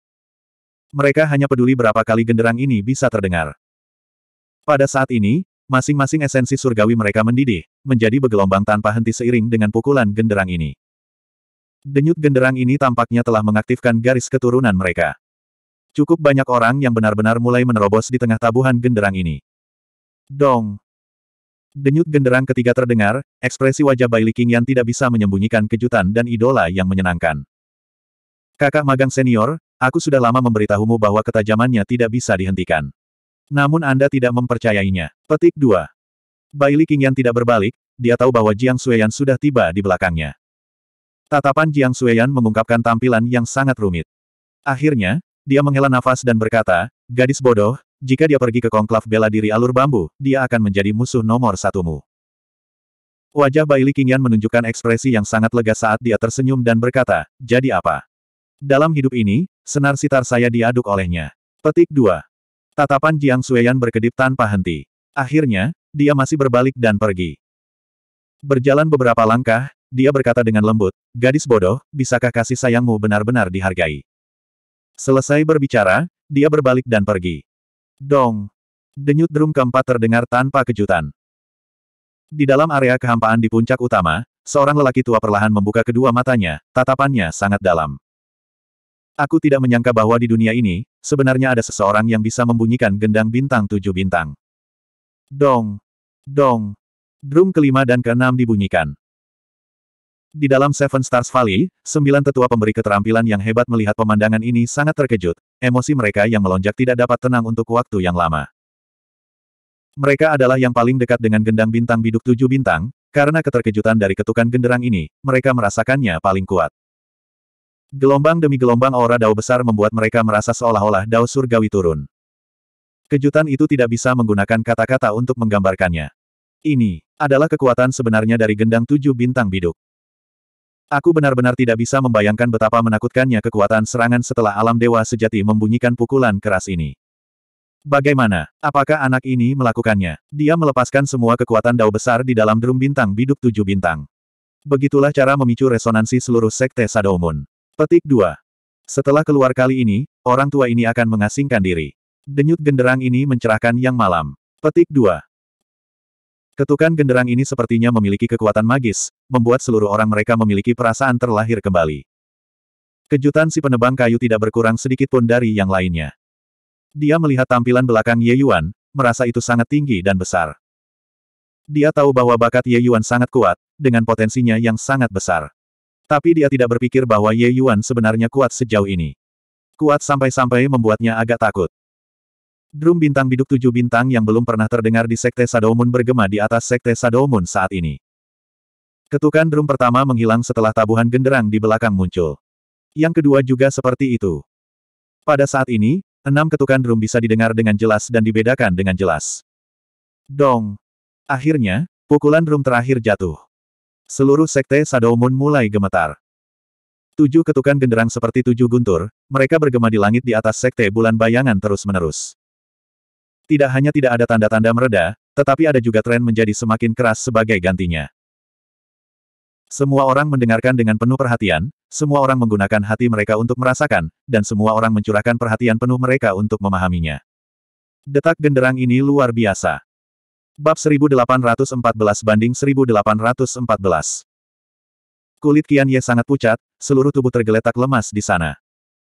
Speaker 1: Mereka hanya peduli berapa kali genderang ini bisa terdengar. Pada saat ini, masing-masing esensi surgawi mereka mendidih, menjadi bergelombang tanpa henti seiring dengan pukulan genderang ini. Denyut genderang ini tampaknya telah mengaktifkan garis keturunan mereka. Cukup banyak orang yang benar-benar mulai menerobos di tengah tabuhan genderang ini. Dong! Denyut genderang ketiga terdengar, ekspresi wajah Bai Liking Qingyan tidak bisa menyembunyikan kejutan dan idola yang menyenangkan. Kakak magang senior, aku sudah lama memberitahumu bahwa ketajamannya tidak bisa dihentikan. Namun Anda tidak mempercayainya. Petik 2. Baili Qingyan tidak berbalik, dia tahu bahwa Jiang Sueyan sudah tiba di belakangnya. Tatapan Jiang Xueyan mengungkapkan tampilan yang sangat rumit. Akhirnya, dia menghela nafas dan berkata, Gadis bodoh, jika dia pergi ke konklav bela diri alur bambu, dia akan menjadi musuh nomor satumu. Wajah Li Qingyan menunjukkan ekspresi yang sangat lega saat dia tersenyum dan berkata, jadi apa? Dalam hidup ini, senar sitar saya diaduk olehnya. Petik 2. Tatapan Jiang Xueyan berkedip tanpa henti. Akhirnya, dia masih berbalik dan pergi. Berjalan beberapa langkah, dia berkata dengan lembut, gadis bodoh, bisakah kasih sayangmu benar-benar dihargai? Selesai berbicara, dia berbalik dan pergi. Dong! Denyut drum keempat terdengar tanpa kejutan. Di dalam area kehampaan di puncak utama, seorang lelaki tua perlahan membuka kedua matanya, tatapannya sangat dalam. Aku tidak menyangka bahwa di dunia ini, sebenarnya ada seseorang yang bisa membunyikan gendang bintang tujuh bintang. Dong! Dong! Drum kelima dan keenam dibunyikan. Di dalam Seven Stars Valley, sembilan tetua pemberi keterampilan yang hebat melihat pemandangan ini sangat terkejut. Emosi mereka yang melonjak tidak dapat tenang untuk waktu yang lama. Mereka adalah yang paling dekat dengan gendang bintang biduk tujuh bintang, karena keterkejutan dari ketukan genderang ini, mereka merasakannya paling kuat. Gelombang demi gelombang aura dao besar membuat mereka merasa seolah-olah dao surgawi turun. Kejutan itu tidak bisa menggunakan kata-kata untuk menggambarkannya. Ini adalah kekuatan sebenarnya dari gendang tujuh bintang biduk. Aku benar-benar tidak bisa membayangkan betapa menakutkannya kekuatan serangan setelah alam dewa sejati membunyikan pukulan keras ini. Bagaimana? Apakah anak ini melakukannya? Dia melepaskan semua kekuatan dao besar di dalam drum bintang biduk tujuh bintang. Begitulah cara memicu resonansi seluruh sekte Sadomun. Petik 2. Setelah keluar kali ini, orang tua ini akan mengasingkan diri. Denyut genderang ini mencerahkan yang malam. Petik 2. Ketukan genderang ini sepertinya memiliki kekuatan magis, membuat seluruh orang mereka memiliki perasaan terlahir kembali. Kejutan si penebang kayu tidak berkurang sedikit pun dari yang lainnya. Dia melihat tampilan belakang Ye Yuan, merasa itu sangat tinggi dan besar. Dia tahu bahwa bakat Ye Yuan sangat kuat, dengan potensinya yang sangat besar. Tapi dia tidak berpikir bahwa Ye Yuan sebenarnya kuat sejauh ini. Kuat sampai-sampai membuatnya agak takut. Drum bintang biduk tujuh bintang yang belum pernah terdengar di Sekte Sadomun bergema di atas Sekte Sadomun saat ini. Ketukan drum pertama menghilang setelah tabuhan genderang di belakang muncul. Yang kedua juga seperti itu. Pada saat ini, enam ketukan drum bisa didengar dengan jelas dan dibedakan dengan jelas. Dong! Akhirnya, pukulan drum terakhir jatuh. Seluruh Sekte Sadomun mulai gemetar. Tujuh ketukan genderang seperti tujuh guntur, mereka bergema di langit di atas Sekte Bulan Bayangan terus-menerus. Tidak hanya tidak ada tanda-tanda mereda, tetapi ada juga tren menjadi semakin keras sebagai gantinya. Semua orang mendengarkan dengan penuh perhatian, semua orang menggunakan hati mereka untuk merasakan, dan semua orang mencurahkan perhatian penuh mereka untuk memahaminya. Detak genderang ini luar biasa. Bab 1814 banding 1814 Kulit Kian Ye sangat pucat, seluruh tubuh tergeletak lemas di sana.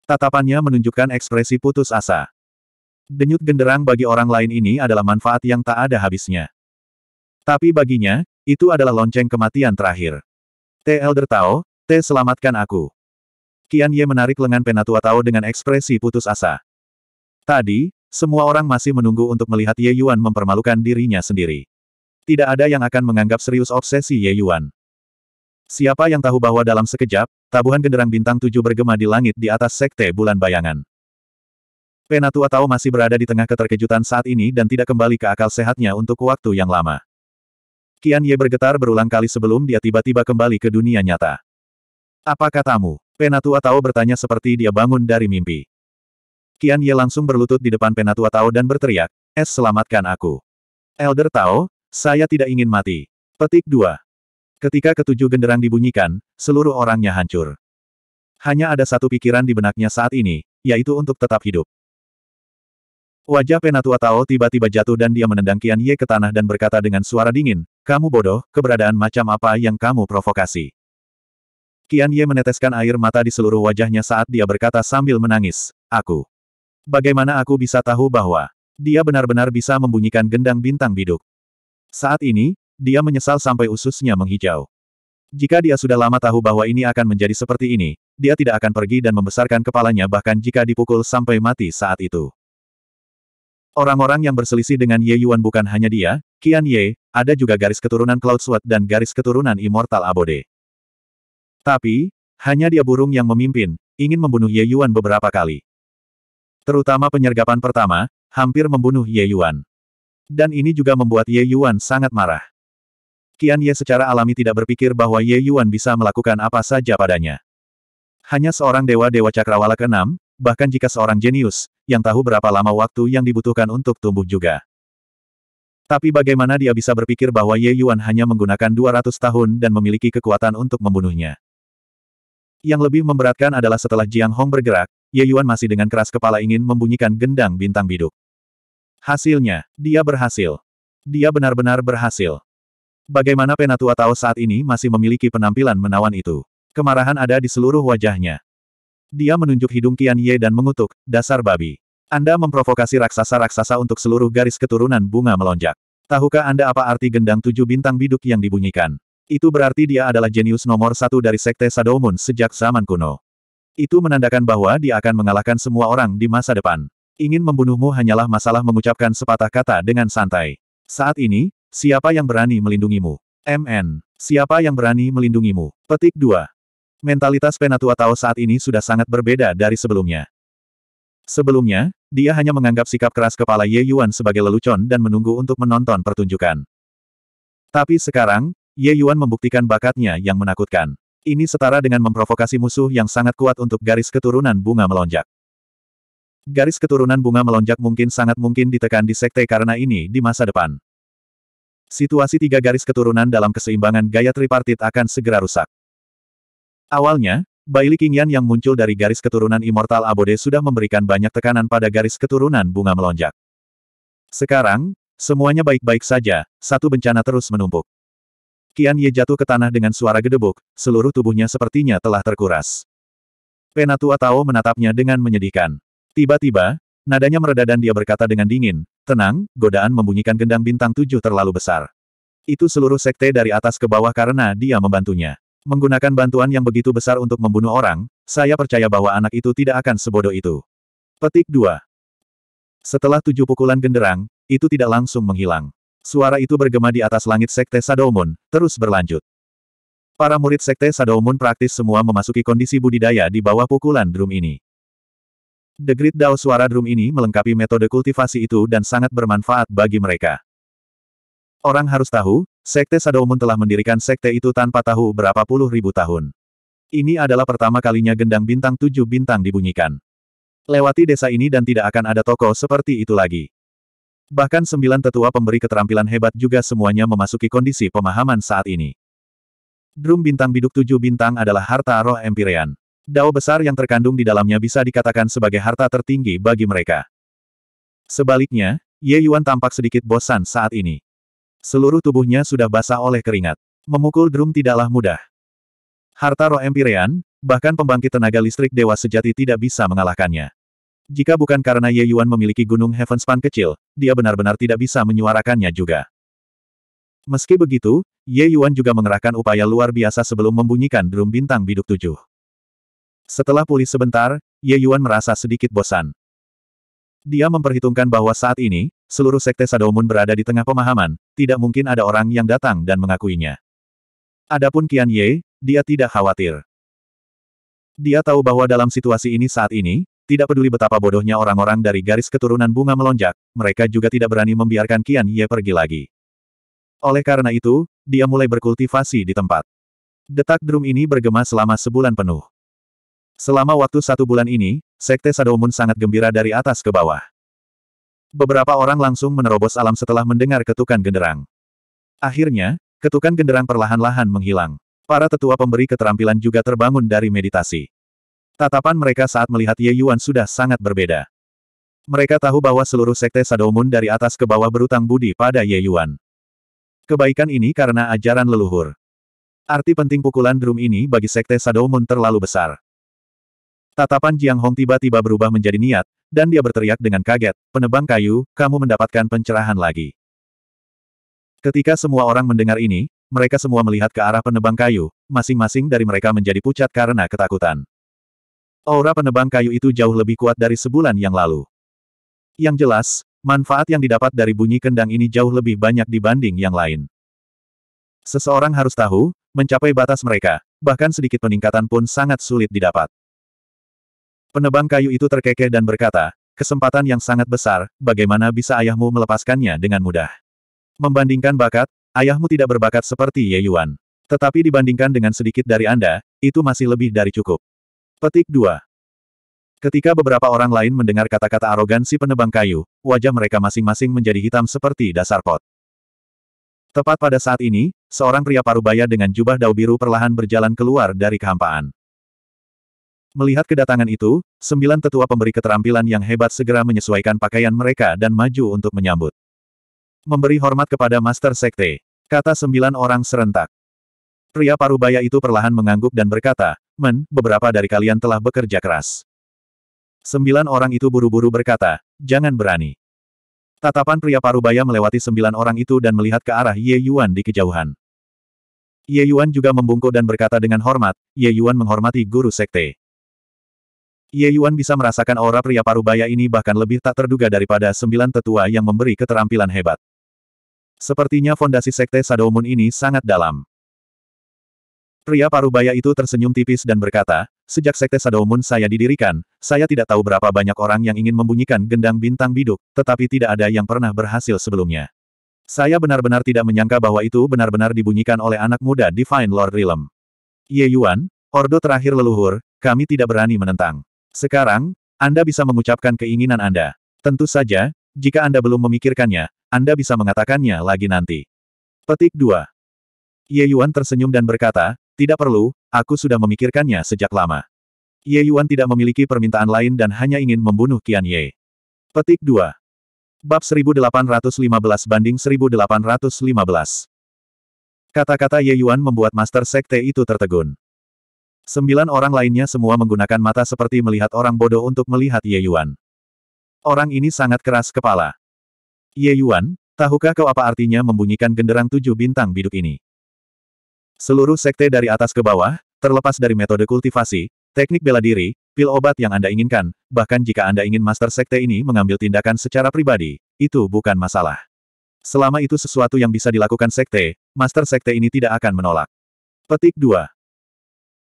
Speaker 1: Tatapannya menunjukkan ekspresi putus asa. Denyut genderang bagi orang lain ini adalah manfaat yang tak ada habisnya. Tapi baginya, itu adalah lonceng kematian terakhir. T. Elder Tao, T. Selamatkan aku. Kian Ye menarik lengan Penatua Tao dengan ekspresi putus asa. Tadi, semua orang masih menunggu untuk melihat Ye Yuan mempermalukan dirinya sendiri. Tidak ada yang akan menganggap serius obsesi Ye Yuan. Siapa yang tahu bahwa dalam sekejap, tabuhan genderang bintang tujuh bergema di langit di atas sekte bulan bayangan. Penatua Tao masih berada di tengah keterkejutan saat ini dan tidak kembali ke akal sehatnya untuk waktu yang lama. Kian Ye bergetar berulang kali sebelum dia tiba-tiba kembali ke dunia nyata. Apa katamu? Penatua Tao bertanya seperti dia bangun dari mimpi. Kian Ye langsung berlutut di depan Penatua Tao dan berteriak, Es selamatkan aku. Elder Tao, saya tidak ingin mati. Petik 2. Ketika ketujuh genderang dibunyikan, seluruh orangnya hancur. Hanya ada satu pikiran di benaknya saat ini, yaitu untuk tetap hidup. Wajah Penatua Tao tiba-tiba jatuh dan dia menendang Qian Ye ke tanah dan berkata dengan suara dingin, kamu bodoh, keberadaan macam apa yang kamu provokasi. Qian Ye meneteskan air mata di seluruh wajahnya saat dia berkata sambil menangis, aku. Bagaimana aku bisa tahu bahwa dia benar-benar bisa membunyikan gendang bintang biduk. Saat ini, dia menyesal sampai ususnya menghijau. Jika dia sudah lama tahu bahwa ini akan menjadi seperti ini, dia tidak akan pergi dan membesarkan kepalanya bahkan jika dipukul sampai mati saat itu. Orang-orang yang berselisih dengan Ye Yuan bukan hanya dia, Qian Ye, ada juga garis keturunan Cloud Sword dan garis keturunan Immortal Abode. Tapi, hanya dia burung yang memimpin, ingin membunuh Ye Yuan beberapa kali. Terutama penyergapan pertama, hampir membunuh Ye Yuan. Dan ini juga membuat Ye Yuan sangat marah. Qian Ye secara alami tidak berpikir bahwa Ye Yuan bisa melakukan apa saja padanya. Hanya seorang dewa-dewa cakrawala keenam bahkan jika seorang jenius, yang tahu berapa lama waktu yang dibutuhkan untuk tumbuh juga. Tapi bagaimana dia bisa berpikir bahwa Ye Yuan hanya menggunakan 200 tahun dan memiliki kekuatan untuk membunuhnya? Yang lebih memberatkan adalah setelah Jiang Hong bergerak, Ye Yuan masih dengan keras kepala ingin membunyikan gendang bintang biduk. Hasilnya, dia berhasil. Dia benar-benar berhasil. Bagaimana Penatua Tao saat ini masih memiliki penampilan menawan itu? Kemarahan ada di seluruh wajahnya. Dia menunjuk hidung Qian Ye dan mengutuk, dasar babi. Anda memprovokasi raksasa-raksasa untuk seluruh garis keturunan bunga melonjak. Tahukah Anda apa arti gendang tujuh bintang biduk yang dibunyikan? Itu berarti dia adalah jenius nomor satu dari Sekte Sadomun sejak zaman kuno. Itu menandakan bahwa dia akan mengalahkan semua orang di masa depan. Ingin membunuhmu hanyalah masalah mengucapkan sepatah kata dengan santai. Saat ini, siapa yang berani melindungimu? MN. Siapa yang berani melindungimu? Petik 2 mentalitas Penatua Tao saat ini sudah sangat berbeda dari sebelumnya. Sebelumnya, dia hanya menganggap sikap keras kepala Ye Yuan sebagai lelucon dan menunggu untuk menonton pertunjukan. Tapi sekarang, Ye Yuan membuktikan bakatnya yang menakutkan. Ini setara dengan memprovokasi musuh yang sangat kuat untuk garis keturunan bunga melonjak. Garis keturunan bunga melonjak mungkin sangat mungkin ditekan di sekte karena ini di masa depan. Situasi tiga garis keturunan dalam keseimbangan gaya tripartit akan segera rusak. Awalnya, Baili Qingyan yang muncul dari garis keturunan Immortal Abode sudah memberikan banyak tekanan pada garis keturunan bunga melonjak. Sekarang, semuanya baik-baik saja, satu bencana terus menumpuk. Kian Ye jatuh ke tanah dengan suara gedebuk, seluruh tubuhnya sepertinya telah terkuras. Penatua Tao menatapnya dengan menyedihkan. Tiba-tiba, nadanya mereda dan dia berkata dengan dingin, tenang, godaan membunyikan gendang bintang tujuh terlalu besar. Itu seluruh sekte dari atas ke bawah karena dia membantunya. Menggunakan bantuan yang begitu besar untuk membunuh orang, saya percaya bahwa anak itu tidak akan sebodoh itu. Petik 2. Setelah tujuh pukulan genderang, itu tidak langsung menghilang. Suara itu bergema di atas langit Sekte Sadomun, terus berlanjut. Para murid Sekte Sadomun praktis semua memasuki kondisi budidaya di bawah pukulan drum ini. The Great Dao suara drum ini melengkapi metode kultivasi itu dan sangat bermanfaat bagi mereka. Orang harus tahu, Sekte Sadoumun telah mendirikan sekte itu tanpa tahu berapa puluh ribu tahun. Ini adalah pertama kalinya gendang bintang tujuh bintang dibunyikan. Lewati desa ini dan tidak akan ada toko seperti itu lagi. Bahkan sembilan tetua pemberi keterampilan hebat juga semuanya memasuki kondisi pemahaman saat ini. Drum bintang biduk tujuh bintang adalah harta roh Empyrean. Dao besar yang terkandung di dalamnya bisa dikatakan sebagai harta tertinggi bagi mereka. Sebaliknya, Ye Yuan tampak sedikit bosan saat ini. Seluruh tubuhnya sudah basah oleh keringat. Memukul drum tidaklah mudah. Harta roh Empyrean, bahkan pembangkit tenaga listrik dewa sejati tidak bisa mengalahkannya. Jika bukan karena Ye Yuan memiliki gunung Heavenspan kecil, dia benar-benar tidak bisa menyuarakannya juga. Meski begitu, Ye Yuan juga mengerahkan upaya luar biasa sebelum membunyikan drum bintang biduk tujuh. Setelah pulih sebentar, Ye Yuan merasa sedikit bosan. Dia memperhitungkan bahwa saat ini, Seluruh sekte Sadomun berada di tengah pemahaman, tidak mungkin ada orang yang datang dan mengakuinya. Adapun Qian Ye, dia tidak khawatir. Dia tahu bahwa dalam situasi ini saat ini, tidak peduli betapa bodohnya orang-orang dari garis keturunan bunga melonjak, mereka juga tidak berani membiarkan Qian Ye pergi lagi. Oleh karena itu, dia mulai berkultivasi di tempat. Detak drum ini bergema selama sebulan penuh. Selama waktu satu bulan ini, Sekte Sadomun sangat gembira dari atas ke bawah. Beberapa orang langsung menerobos alam setelah mendengar ketukan genderang. Akhirnya, ketukan genderang perlahan-lahan menghilang. Para tetua pemberi keterampilan juga terbangun dari meditasi. Tatapan mereka saat melihat Ye Yuan sudah sangat berbeda. Mereka tahu bahwa seluruh sekte Sadomun dari atas ke bawah berutang budi pada Ye Yuan. Kebaikan ini karena ajaran leluhur. Arti penting pukulan drum ini bagi sekte Sadomun terlalu besar. Tatapan Jiang Hong tiba-tiba berubah menjadi niat, dan dia berteriak dengan kaget, penebang kayu, kamu mendapatkan pencerahan lagi. Ketika semua orang mendengar ini, mereka semua melihat ke arah penebang kayu, masing-masing dari mereka menjadi pucat karena ketakutan. Aura penebang kayu itu jauh lebih kuat dari sebulan yang lalu. Yang jelas, manfaat yang didapat dari bunyi kendang ini jauh lebih banyak dibanding yang lain. Seseorang harus tahu, mencapai batas mereka, bahkan sedikit peningkatan pun sangat sulit didapat. Penebang kayu itu terkekeh dan berkata, kesempatan yang sangat besar, bagaimana bisa ayahmu melepaskannya dengan mudah? Membandingkan bakat, ayahmu tidak berbakat seperti Ye Yuan. Tetapi dibandingkan dengan sedikit dari Anda, itu masih lebih dari cukup. Petik 2. Ketika beberapa orang lain mendengar kata-kata arogansi penebang kayu, wajah mereka masing-masing menjadi hitam seperti dasar pot. Tepat pada saat ini, seorang pria parubaya dengan jubah dau biru perlahan berjalan keluar dari kehampaan. Melihat kedatangan itu, sembilan tetua pemberi keterampilan yang hebat segera menyesuaikan pakaian mereka dan maju untuk menyambut. Memberi hormat kepada Master Sekte, kata sembilan orang serentak. Pria parubaya itu perlahan mengangguk dan berkata, Men, beberapa dari kalian telah bekerja keras. Sembilan orang itu buru-buru berkata, Jangan berani. Tatapan pria parubaya melewati sembilan orang itu dan melihat ke arah Ye Yuan di kejauhan. Ye Yuan juga membungkuk dan berkata dengan hormat, Ye Yuan menghormati guru sekte. Ye Yuan bisa merasakan aura pria parubaya ini bahkan lebih tak terduga daripada sembilan tetua yang memberi keterampilan hebat. Sepertinya fondasi sekte Shadow ini sangat dalam. Pria parubaya itu tersenyum tipis dan berkata, sejak sekte Shadow saya didirikan, saya tidak tahu berapa banyak orang yang ingin membunyikan gendang bintang biduk, tetapi tidak ada yang pernah berhasil sebelumnya. Saya benar-benar tidak menyangka bahwa itu benar-benar dibunyikan oleh anak muda Divine Lord Realm. Ye Yuan, Ordo terakhir leluhur, kami tidak berani menentang. Sekarang, Anda bisa mengucapkan keinginan Anda. Tentu saja, jika Anda belum memikirkannya, Anda bisa mengatakannya lagi nanti. Petik 2. Ye Yuan tersenyum dan berkata, tidak perlu, aku sudah memikirkannya sejak lama. Ye Yuan tidak memiliki permintaan lain dan hanya ingin membunuh Qian Ye. Petik 2. Bab 1815 banding 1815. Kata-kata Ye Yuan membuat Master Sekte itu tertegun. Sembilan orang lainnya semua menggunakan mata seperti melihat orang bodoh untuk melihat Ye Yuan. Orang ini sangat keras kepala. Ye Yuan, tahukah kau apa artinya membunyikan genderang tujuh bintang biduk ini? Seluruh sekte dari atas ke bawah, terlepas dari metode kultivasi, teknik bela diri, pil obat yang Anda inginkan, bahkan jika Anda ingin master sekte ini mengambil tindakan secara pribadi, itu bukan masalah. Selama itu sesuatu yang bisa dilakukan sekte, master sekte ini tidak akan menolak. Petik 2.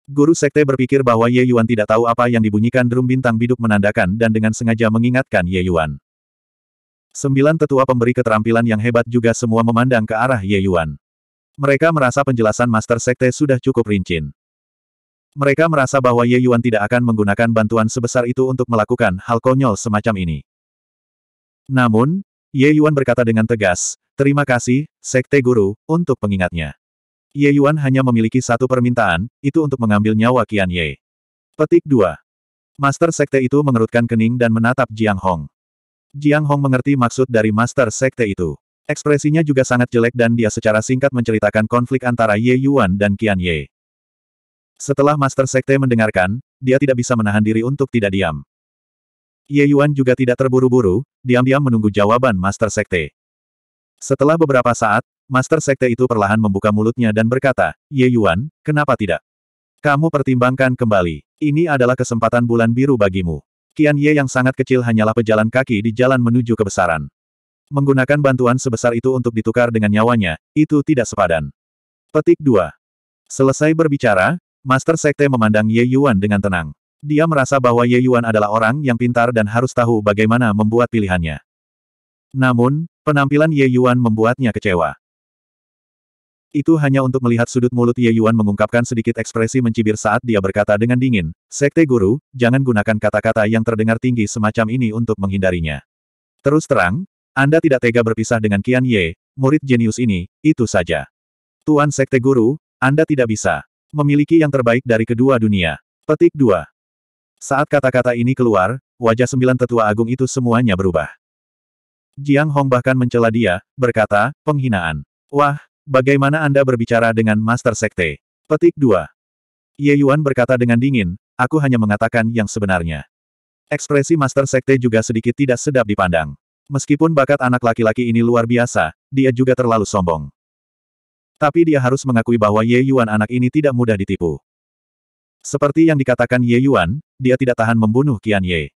Speaker 1: Guru Sekte berpikir bahwa Ye Yuan tidak tahu apa yang dibunyikan drum bintang biduk menandakan dan dengan sengaja mengingatkan Ye Yuan. Sembilan tetua pemberi keterampilan yang hebat juga semua memandang ke arah Ye Yuan. Mereka merasa penjelasan Master Sekte sudah cukup rinci. Mereka merasa bahwa Ye Yuan tidak akan menggunakan bantuan sebesar itu untuk melakukan hal konyol semacam ini. Namun, Ye Yuan berkata dengan tegas, Terima kasih, Sekte Guru, untuk pengingatnya. Ye Yuan hanya memiliki satu permintaan, itu untuk mengambil nyawa Qian Ye. Petik 2. Master Sekte itu mengerutkan kening dan menatap Jiang Hong. Jiang Hong mengerti maksud dari Master Sekte itu. Ekspresinya juga sangat jelek dan dia secara singkat menceritakan konflik antara Ye Yuan dan Qian Ye. Setelah Master Sekte mendengarkan, dia tidak bisa menahan diri untuk tidak diam. Ye Yuan juga tidak terburu-buru, diam-diam menunggu jawaban Master Sekte. Setelah beberapa saat, Master Sekte itu perlahan membuka mulutnya dan berkata, Ye Yuan, kenapa tidak? Kamu pertimbangkan kembali. Ini adalah kesempatan bulan biru bagimu. Kian Ye yang sangat kecil hanyalah pejalan kaki di jalan menuju kebesaran. Menggunakan bantuan sebesar itu untuk ditukar dengan nyawanya, itu tidak sepadan. Petik 2. Selesai berbicara, Master Sekte memandang Ye Yuan dengan tenang. Dia merasa bahwa Ye Yuan adalah orang yang pintar dan harus tahu bagaimana membuat pilihannya. Namun, penampilan Ye Yuan membuatnya kecewa. Itu hanya untuk melihat sudut mulut Ye Yuan mengungkapkan sedikit ekspresi mencibir saat dia berkata dengan dingin, Sekte Guru, jangan gunakan kata-kata yang terdengar tinggi semacam ini untuk menghindarinya. Terus terang, Anda tidak tega berpisah dengan Qian Ye, murid jenius ini, itu saja. Tuan Sekte Guru, Anda tidak bisa memiliki yang terbaik dari kedua dunia. Petik 2. Saat kata-kata ini keluar, wajah sembilan tetua agung itu semuanya berubah. Jiang Hong bahkan mencela dia, berkata, penghinaan. Wah, Bagaimana Anda berbicara dengan Master Sekte? Petik 2. Ye Yuan berkata dengan dingin, aku hanya mengatakan yang sebenarnya. Ekspresi Master Sekte juga sedikit tidak sedap dipandang. Meskipun bakat anak laki-laki ini luar biasa, dia juga terlalu sombong. Tapi dia harus mengakui bahwa Ye Yuan anak ini tidak mudah ditipu. Seperti yang dikatakan Ye Yuan, dia tidak tahan membunuh Qian Ye.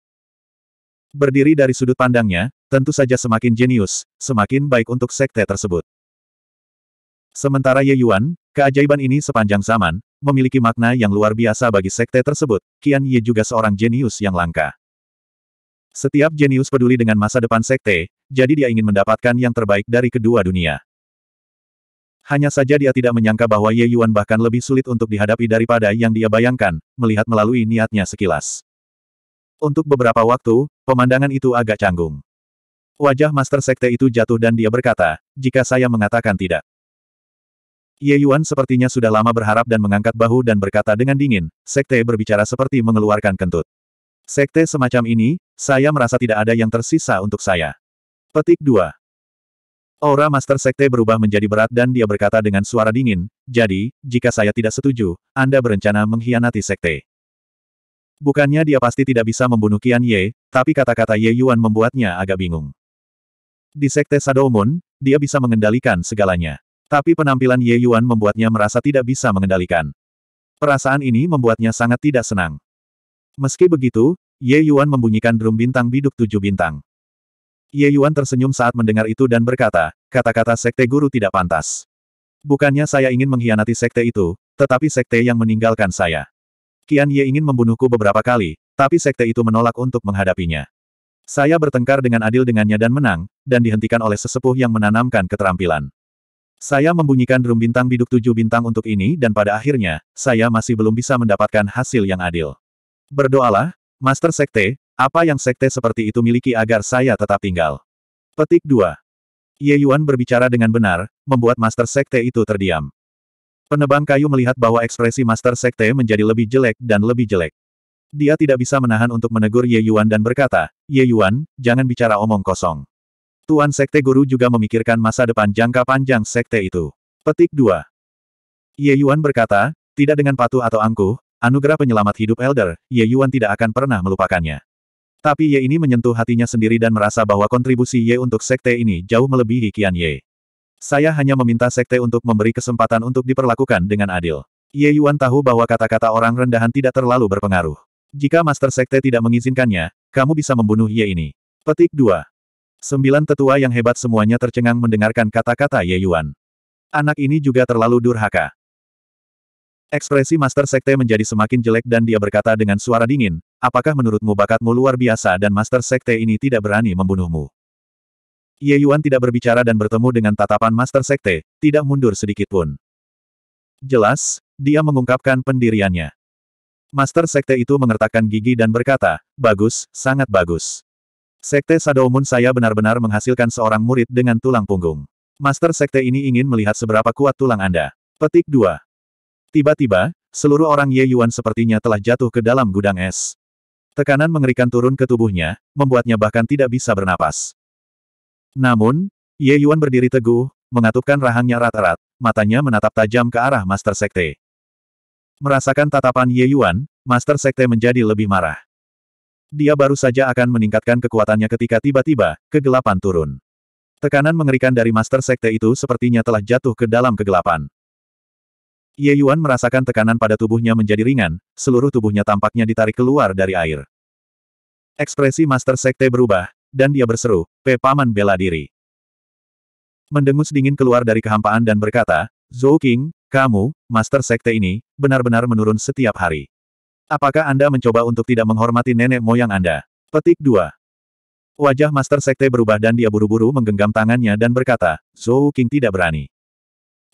Speaker 1: Berdiri dari sudut pandangnya, tentu saja semakin jenius, semakin baik untuk sekte tersebut. Sementara Ye Yuan, keajaiban ini sepanjang zaman, memiliki makna yang luar biasa bagi sekte tersebut, Qian Ye juga seorang jenius yang langka. Setiap jenius peduli dengan masa depan sekte, jadi dia ingin mendapatkan yang terbaik dari kedua dunia. Hanya saja dia tidak menyangka bahwa Ye Yuan bahkan lebih sulit untuk dihadapi daripada yang dia bayangkan, melihat melalui niatnya sekilas. Untuk beberapa waktu, pemandangan itu agak canggung. Wajah Master Sekte itu jatuh dan dia berkata, jika saya mengatakan tidak, Ye Yuan sepertinya sudah lama berharap dan mengangkat bahu dan berkata dengan dingin, sekte berbicara seperti mengeluarkan kentut. Sekte semacam ini, saya merasa tidak ada yang tersisa untuk saya. Petik 2. Aura Master Sekte berubah menjadi berat dan dia berkata dengan suara dingin, jadi, jika saya tidak setuju, Anda berencana mengkhianati Sekte. Bukannya dia pasti tidak bisa membunuh Kian Ye, tapi kata-kata Ye Yuan membuatnya agak bingung. Di Sekte Sadomun, dia bisa mengendalikan segalanya. Tapi penampilan Ye Yuan membuatnya merasa tidak bisa mengendalikan. Perasaan ini membuatnya sangat tidak senang. Meski begitu, Ye Yuan membunyikan drum bintang biduk tujuh bintang. Ye Yuan tersenyum saat mendengar itu dan berkata, kata-kata sekte guru tidak pantas. Bukannya saya ingin mengkhianati sekte itu, tetapi sekte yang meninggalkan saya. Kian Ye ingin membunuhku beberapa kali, tapi sekte itu menolak untuk menghadapinya. Saya bertengkar dengan adil dengannya dan menang, dan dihentikan oleh sesepuh yang menanamkan keterampilan. Saya membunyikan drum bintang biduk tujuh bintang untuk ini dan pada akhirnya, saya masih belum bisa mendapatkan hasil yang adil. Berdoalah, Master Sekte, apa yang Sekte seperti itu miliki agar saya tetap tinggal. Petik 2. Ye Yuan berbicara dengan benar, membuat Master Sekte itu terdiam. Penebang kayu melihat bahwa ekspresi Master Sekte menjadi lebih jelek dan lebih jelek. Dia tidak bisa menahan untuk menegur Ye Yuan dan berkata, Ye Yuan, jangan bicara omong kosong. Tuan Sekte Guru juga memikirkan masa depan jangka panjang Sekte itu. Petik 2. Ye Yuan berkata, tidak dengan patuh atau angkuh, anugerah penyelamat hidup Elder, Ye Yuan tidak akan pernah melupakannya. Tapi Ye ini menyentuh hatinya sendiri dan merasa bahwa kontribusi Ye untuk Sekte ini jauh melebihi kian Ye. Saya hanya meminta Sekte untuk memberi kesempatan untuk diperlakukan dengan adil. Ye Yuan tahu bahwa kata-kata orang rendahan tidak terlalu berpengaruh. Jika Master Sekte tidak mengizinkannya, kamu bisa membunuh Ye ini. Petik 2. Sembilan tetua yang hebat semuanya tercengang mendengarkan kata-kata Ye Yuan. Anak ini juga terlalu durhaka. Ekspresi Master Sekte menjadi semakin jelek dan dia berkata dengan suara dingin, apakah menurutmu bakatmu luar biasa dan Master Sekte ini tidak berani membunuhmu? Ye Yuan tidak berbicara dan bertemu dengan tatapan Master Sekte, tidak mundur sedikit pun. Jelas, dia mengungkapkan pendiriannya. Master Sekte itu mengertakkan gigi dan berkata, bagus, sangat bagus. Sekte Sadomun saya benar-benar menghasilkan seorang murid dengan tulang punggung. Master Sekte ini ingin melihat seberapa kuat tulang Anda. Petik 2. Tiba-tiba, seluruh orang Ye Yuan sepertinya telah jatuh ke dalam gudang es. Tekanan mengerikan turun ke tubuhnya, membuatnya bahkan tidak bisa bernapas. Namun, Ye Yuan berdiri teguh, mengatupkan rahangnya rat-rat, matanya menatap tajam ke arah Master Sekte. Merasakan tatapan Ye Yuan, Master Sekte menjadi lebih marah. Dia baru saja akan meningkatkan kekuatannya ketika tiba-tiba, kegelapan turun. Tekanan mengerikan dari Master Sekte itu sepertinya telah jatuh ke dalam kegelapan. Ye Yuan merasakan tekanan pada tubuhnya menjadi ringan, seluruh tubuhnya tampaknya ditarik keluar dari air. Ekspresi Master Sekte berubah, dan dia berseru, Pe Paman bela diri. Mendengus dingin keluar dari kehampaan dan berkata, Zhou King, kamu, Master Sekte ini, benar-benar menurun setiap hari. Apakah Anda mencoba untuk tidak menghormati nenek moyang Anda? Petik 2. Wajah Master Sekte berubah dan dia buru-buru menggenggam tangannya dan berkata, Zhou King tidak berani.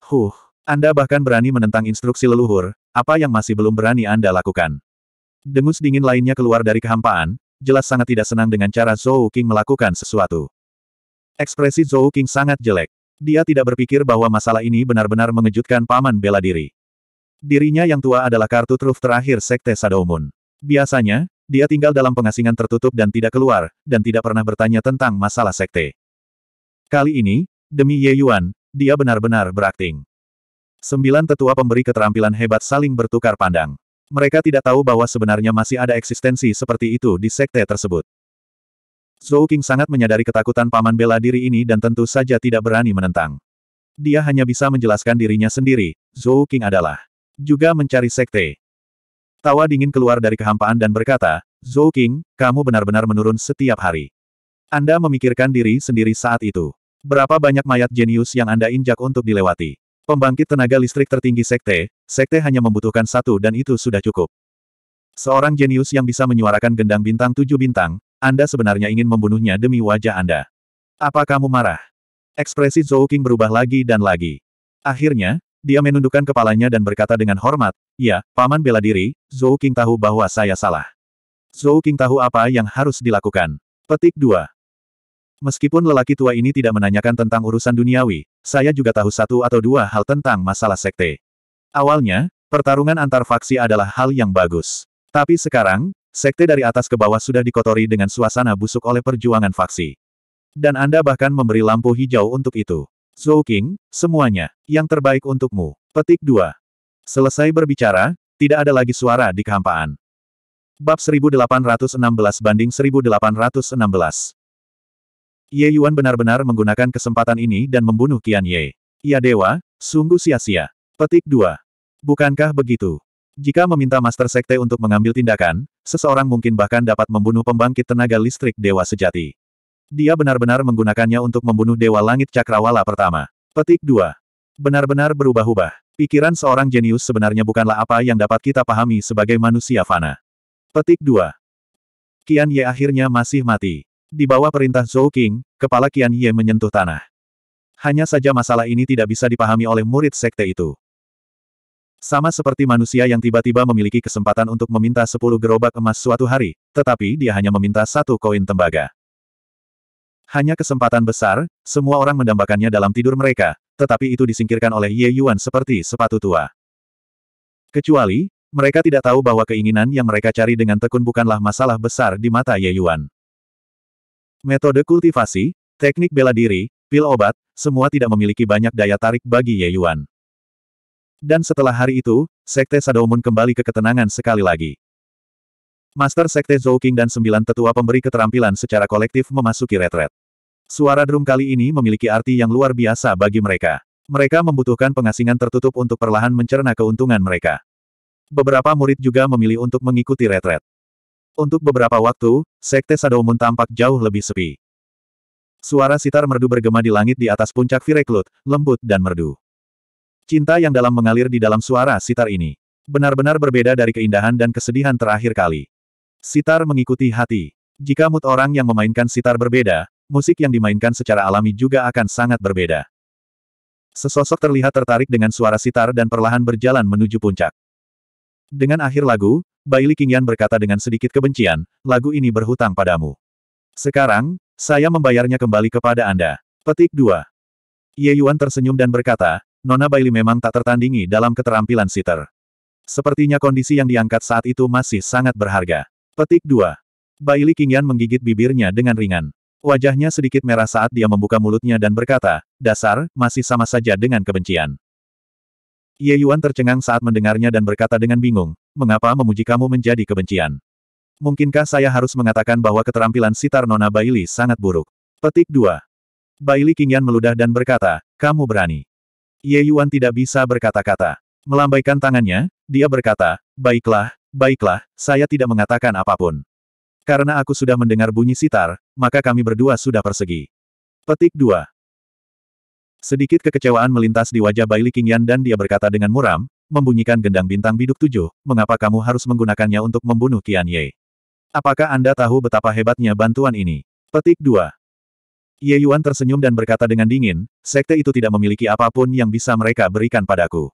Speaker 1: Huh, Anda bahkan berani menentang instruksi leluhur, apa yang masih belum berani Anda lakukan? Dengus dingin lainnya keluar dari kehampaan, jelas sangat tidak senang dengan cara Zhou King melakukan sesuatu. Ekspresi Zhou King sangat jelek. Dia tidak berpikir bahwa masalah ini benar-benar mengejutkan paman bela diri. Dirinya yang tua adalah kartu truf terakhir Sekte Sadomun. Biasanya, dia tinggal dalam pengasingan tertutup dan tidak keluar, dan tidak pernah bertanya tentang masalah Sekte. Kali ini, demi Ye Yuan, dia benar-benar berakting. Sembilan tetua pemberi keterampilan hebat saling bertukar pandang. Mereka tidak tahu bahwa sebenarnya masih ada eksistensi seperti itu di sekte tersebut. Zhou King sangat menyadari ketakutan paman bela diri ini dan tentu saja tidak berani menentang. Dia hanya bisa menjelaskan dirinya sendiri, Zhou King adalah juga mencari sekte. Tawa dingin keluar dari kehampaan dan berkata, Zhou King, kamu benar-benar menurun setiap hari. Anda memikirkan diri sendiri saat itu. Berapa banyak mayat jenius yang Anda injak untuk dilewati? Pembangkit tenaga listrik tertinggi sekte, sekte hanya membutuhkan satu dan itu sudah cukup. Seorang jenius yang bisa menyuarakan gendang bintang tujuh bintang, Anda sebenarnya ingin membunuhnya demi wajah Anda. Apa kamu marah? Ekspresi Zhou King berubah lagi dan lagi. Akhirnya, dia menundukkan kepalanya dan berkata dengan hormat, Ya, Paman bela diri, Zhou King tahu bahwa saya salah. Zhou King tahu apa yang harus dilakukan. Petik 2. Meskipun lelaki tua ini tidak menanyakan tentang urusan duniawi, saya juga tahu satu atau dua hal tentang masalah sekte. Awalnya, pertarungan antar faksi adalah hal yang bagus. Tapi sekarang, sekte dari atas ke bawah sudah dikotori dengan suasana busuk oleh perjuangan faksi. Dan Anda bahkan memberi lampu hijau untuk itu. Zhou King, semuanya. Yang terbaik untukmu. Petik 2. Selesai berbicara, tidak ada lagi suara di kehampaan. Bab 1816 banding 1816. Ye Yuan benar-benar menggunakan kesempatan ini dan membunuh Qian Ye. Ya dewa, sungguh sia-sia. Petik 2. Bukankah begitu? Jika meminta Master Sekte untuk mengambil tindakan, seseorang mungkin bahkan dapat membunuh pembangkit tenaga listrik dewa sejati. Dia benar-benar menggunakannya untuk membunuh Dewa Langit Cakrawala pertama. Petik 2. Benar-benar berubah-ubah. Pikiran seorang jenius sebenarnya bukanlah apa yang dapat kita pahami sebagai manusia fana. Petik 2. Qian Ye akhirnya masih mati. Di bawah perintah Zhou King, kepala Qian Ye menyentuh tanah. Hanya saja masalah ini tidak bisa dipahami oleh murid sekte itu. Sama seperti manusia yang tiba-tiba memiliki kesempatan untuk meminta sepuluh gerobak emas suatu hari, tetapi dia hanya meminta satu koin tembaga. Hanya kesempatan besar, semua orang mendambakannya dalam tidur mereka, tetapi itu disingkirkan oleh Ye Yuan seperti sepatu tua. Kecuali, mereka tidak tahu bahwa keinginan yang mereka cari dengan tekun bukanlah masalah besar di mata Ye Yuan. Metode kultivasi, teknik bela diri, pil obat, semua tidak memiliki banyak daya tarik bagi Ye Yuan. Dan setelah hari itu, Sekte Sadoumun kembali ke ketenangan sekali lagi. Master Sekte Zhou King dan sembilan tetua pemberi keterampilan secara kolektif memasuki retret. Suara drum kali ini memiliki arti yang luar biasa bagi mereka. Mereka membutuhkan pengasingan tertutup untuk perlahan mencerna keuntungan mereka. Beberapa murid juga memilih untuk mengikuti retret. Untuk beberapa waktu, Sekte Shadow tampak jauh lebih sepi. Suara sitar merdu bergema di langit di atas puncak Vireklut, lembut dan merdu. Cinta yang dalam mengalir di dalam suara sitar ini. Benar-benar berbeda dari keindahan dan kesedihan terakhir kali. Sitar mengikuti hati. Jika mood orang yang memainkan sitar berbeda, musik yang dimainkan secara alami juga akan sangat berbeda. Sesosok terlihat tertarik dengan suara sitar dan perlahan berjalan menuju puncak. Dengan akhir lagu, Baili Qingyan berkata dengan sedikit kebencian, lagu ini berhutang padamu. Sekarang, saya membayarnya kembali kepada Anda. Petik 2. Ye Yuan tersenyum dan berkata, Nona Baili memang tak tertandingi dalam keterampilan sitar. Sepertinya kondisi yang diangkat saat itu masih sangat berharga. Petik 2. Baili Qingyan menggigit bibirnya dengan ringan. Wajahnya sedikit merah saat dia membuka mulutnya dan berkata, dasar, masih sama saja dengan kebencian. Ye Yuan tercengang saat mendengarnya dan berkata dengan bingung, mengapa memuji kamu menjadi kebencian? Mungkinkah saya harus mengatakan bahwa keterampilan sitar Nona Baili sangat buruk? Petik 2. Baili Qingyan meludah dan berkata, kamu berani. Ye Yuan tidak bisa berkata-kata. Melambaikan tangannya, dia berkata, baiklah, Baiklah, saya tidak mengatakan apapun. Karena aku sudah mendengar bunyi sitar, maka kami berdua sudah persegi. Petik 2. Sedikit kekecewaan melintas di wajah Bai Li Qingyan dan dia berkata dengan muram, membunyikan gendang bintang biduk tujuh, mengapa kamu harus menggunakannya untuk membunuh Qian Ye? Apakah Anda tahu betapa hebatnya bantuan ini? Petik 2. Ye Yuan tersenyum dan berkata dengan dingin, sekte itu tidak memiliki apapun yang bisa mereka berikan padaku.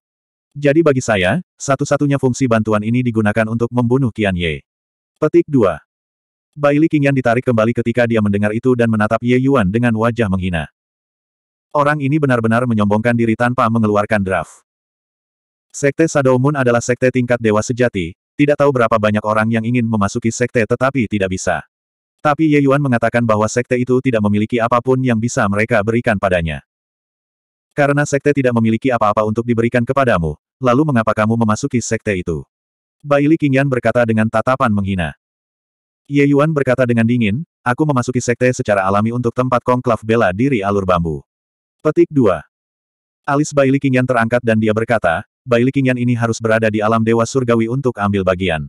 Speaker 1: Jadi bagi saya, satu-satunya fungsi bantuan ini digunakan untuk membunuh Qian Ye. Petik 2. Li Qingyan ditarik kembali ketika dia mendengar itu dan menatap Ye Yuan dengan wajah menghina. Orang ini benar-benar menyombongkan diri tanpa mengeluarkan draft. Sekte Shadow adalah sekte tingkat dewa sejati, tidak tahu berapa banyak orang yang ingin memasuki sekte tetapi tidak bisa. Tapi Ye Yuan mengatakan bahwa sekte itu tidak memiliki apapun yang bisa mereka berikan padanya. Karena sekte tidak memiliki apa-apa untuk diberikan kepadamu, lalu mengapa kamu memasuki sekte itu? Li Qingyan berkata dengan tatapan menghina. Ye Yuan berkata dengan dingin, aku memasuki sekte secara alami untuk tempat konklav bela diri alur bambu. Petik 2. Alis Li Qingyan terangkat dan dia berkata, Li Qingyan ini harus berada di alam dewa surgawi untuk ambil bagian.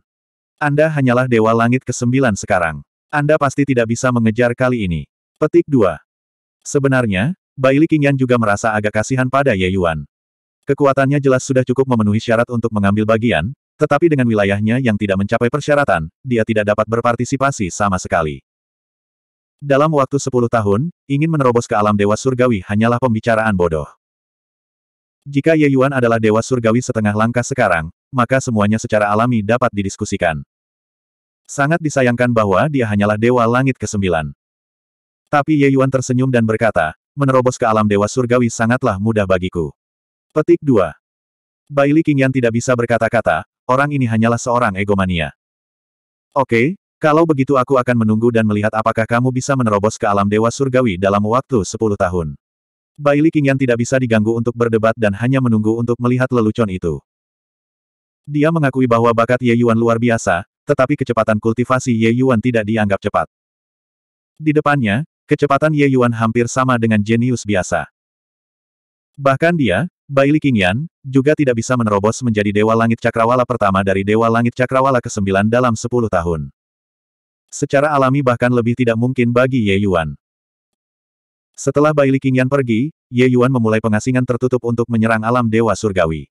Speaker 1: Anda hanyalah dewa langit ke-9 sekarang. Anda pasti tidak bisa mengejar kali ini. Petik 2. Sebenarnya, Baili Qingyan juga merasa agak kasihan pada Ye Yuan. Kekuatannya jelas sudah cukup memenuhi syarat untuk mengambil bagian, tetapi dengan wilayahnya yang tidak mencapai persyaratan, dia tidak dapat berpartisipasi sama sekali. Dalam waktu 10 tahun, ingin menerobos ke alam dewa surgawi hanyalah pembicaraan bodoh. Jika Ye Yuan adalah dewa surgawi setengah langkah sekarang, maka semuanya secara alami dapat didiskusikan. Sangat disayangkan bahwa dia hanyalah dewa langit ke-9. Tapi Ye Yuan tersenyum dan berkata, menerobos ke alam dewa surgawi sangatlah mudah bagiku. Petik 2. Baili Qingyan tidak bisa berkata-kata, orang ini hanyalah seorang egomania. Oke, kalau begitu aku akan menunggu dan melihat apakah kamu bisa menerobos ke alam dewa surgawi dalam waktu 10 tahun. Baili Qingyan tidak bisa diganggu untuk berdebat dan hanya menunggu untuk melihat lelucon itu. Dia mengakui bahwa bakat Ye Yuan luar biasa, tetapi kecepatan kultivasi Ye Yuan tidak dianggap cepat. Di depannya, Kecepatan Ye Yuan hampir sama dengan jenius biasa. Bahkan dia, Baili Qingyan, juga tidak bisa menerobos menjadi Dewa Langit Cakrawala pertama dari Dewa Langit Cakrawala ke-9 dalam 10 tahun. Secara alami bahkan lebih tidak mungkin bagi Ye Yuan. Setelah Baili Qingyan pergi, Ye Yuan memulai pengasingan tertutup untuk menyerang alam Dewa Surgawi.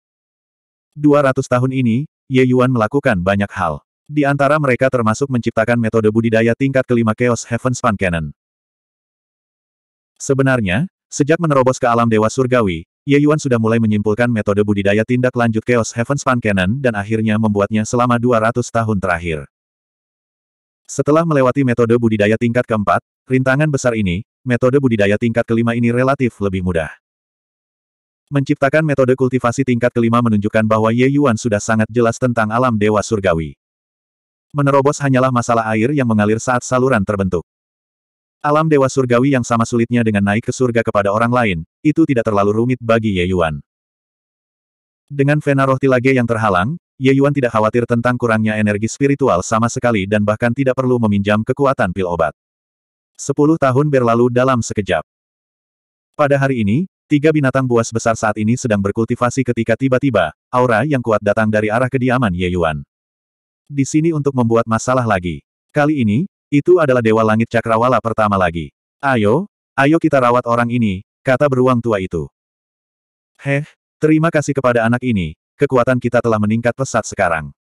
Speaker 1: 200 tahun ini, Ye Yuan melakukan banyak hal. Di antara mereka termasuk menciptakan metode budidaya tingkat kelima Chaos Heaven Span Cannon. Sebenarnya, sejak menerobos ke alam dewa surgawi, Ye Yuan sudah mulai menyimpulkan metode budidaya tindak lanjut Chaos Heaven Span Cannon dan akhirnya membuatnya selama 200 tahun terakhir. Setelah melewati metode budidaya tingkat keempat, rintangan besar ini, metode budidaya tingkat kelima ini relatif lebih mudah. Menciptakan metode kultivasi tingkat kelima menunjukkan bahwa Ye Yuan sudah sangat jelas tentang alam dewa surgawi. Menerobos hanyalah masalah air yang mengalir saat saluran terbentuk. Alam dewa surgawi yang sama sulitnya dengan naik ke surga kepada orang lain, itu tidak terlalu rumit bagi Ye Yuan. Dengan Vena roh tilage yang terhalang, Ye Yuan tidak khawatir tentang kurangnya energi spiritual sama sekali dan bahkan tidak perlu meminjam kekuatan pil obat. Sepuluh tahun berlalu dalam sekejap. Pada hari ini, tiga binatang buas besar saat ini sedang berkultivasi ketika tiba-tiba, aura yang kuat datang dari arah kediaman Ye Yuan. Di sini untuk membuat masalah lagi. Kali ini, itu adalah Dewa Langit Cakrawala pertama lagi. Ayo, ayo kita rawat orang ini, kata beruang tua itu. Heh, terima kasih kepada anak ini, kekuatan kita telah meningkat pesat sekarang.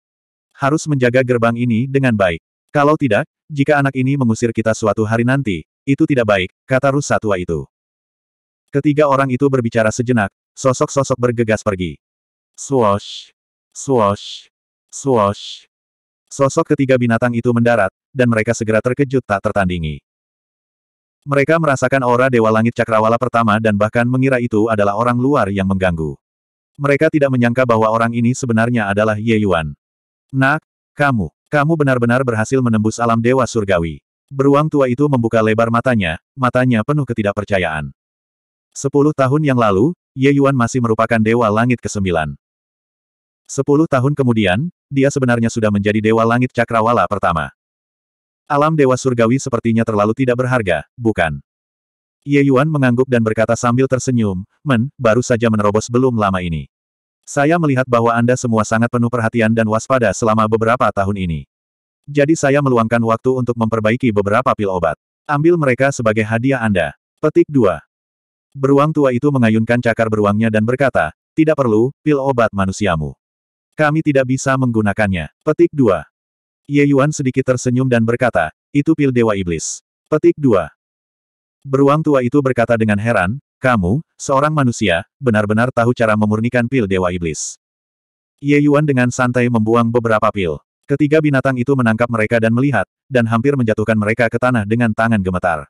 Speaker 1: Harus menjaga gerbang ini dengan baik. Kalau tidak, jika anak ini mengusir kita suatu hari nanti, itu tidak baik, kata rusa tua itu. Ketiga orang itu berbicara sejenak, sosok-sosok bergegas pergi. Swosh! Swosh! Swosh! Sosok ketiga binatang itu mendarat, dan mereka segera terkejut tak tertandingi. Mereka merasakan aura Dewa Langit Cakrawala pertama dan bahkan mengira itu adalah orang luar yang mengganggu. Mereka tidak menyangka bahwa orang ini sebenarnya adalah Ye Yuan. Nak, kamu, kamu benar-benar berhasil menembus alam Dewa Surgawi. Beruang tua itu membuka lebar matanya, matanya penuh ketidakpercayaan. Sepuluh tahun yang lalu, Ye Yuan masih merupakan Dewa Langit ke-9. Sepuluh tahun kemudian, dia sebenarnya sudah menjadi Dewa Langit Cakrawala pertama. Alam dewa surgawi sepertinya terlalu tidak berharga, bukan? Ye Yuan mengangguk dan berkata sambil tersenyum, Men, baru saja menerobos belum lama ini. Saya melihat bahwa Anda semua sangat penuh perhatian dan waspada selama beberapa tahun ini. Jadi saya meluangkan waktu untuk memperbaiki beberapa pil obat. Ambil mereka sebagai hadiah Anda. Petik 2. Beruang tua itu mengayunkan cakar beruangnya dan berkata, tidak perlu, pil obat manusiamu. Kami tidak bisa menggunakannya. Petik 2. Ye Yuan sedikit tersenyum dan berkata, itu pil Dewa Iblis. Petik 2. Beruang tua itu berkata dengan heran, kamu, seorang manusia, benar-benar tahu cara memurnikan pil Dewa Iblis. Ye Yuan dengan santai membuang beberapa pil. Ketiga binatang itu menangkap mereka dan melihat, dan hampir menjatuhkan mereka ke tanah dengan tangan gemetar.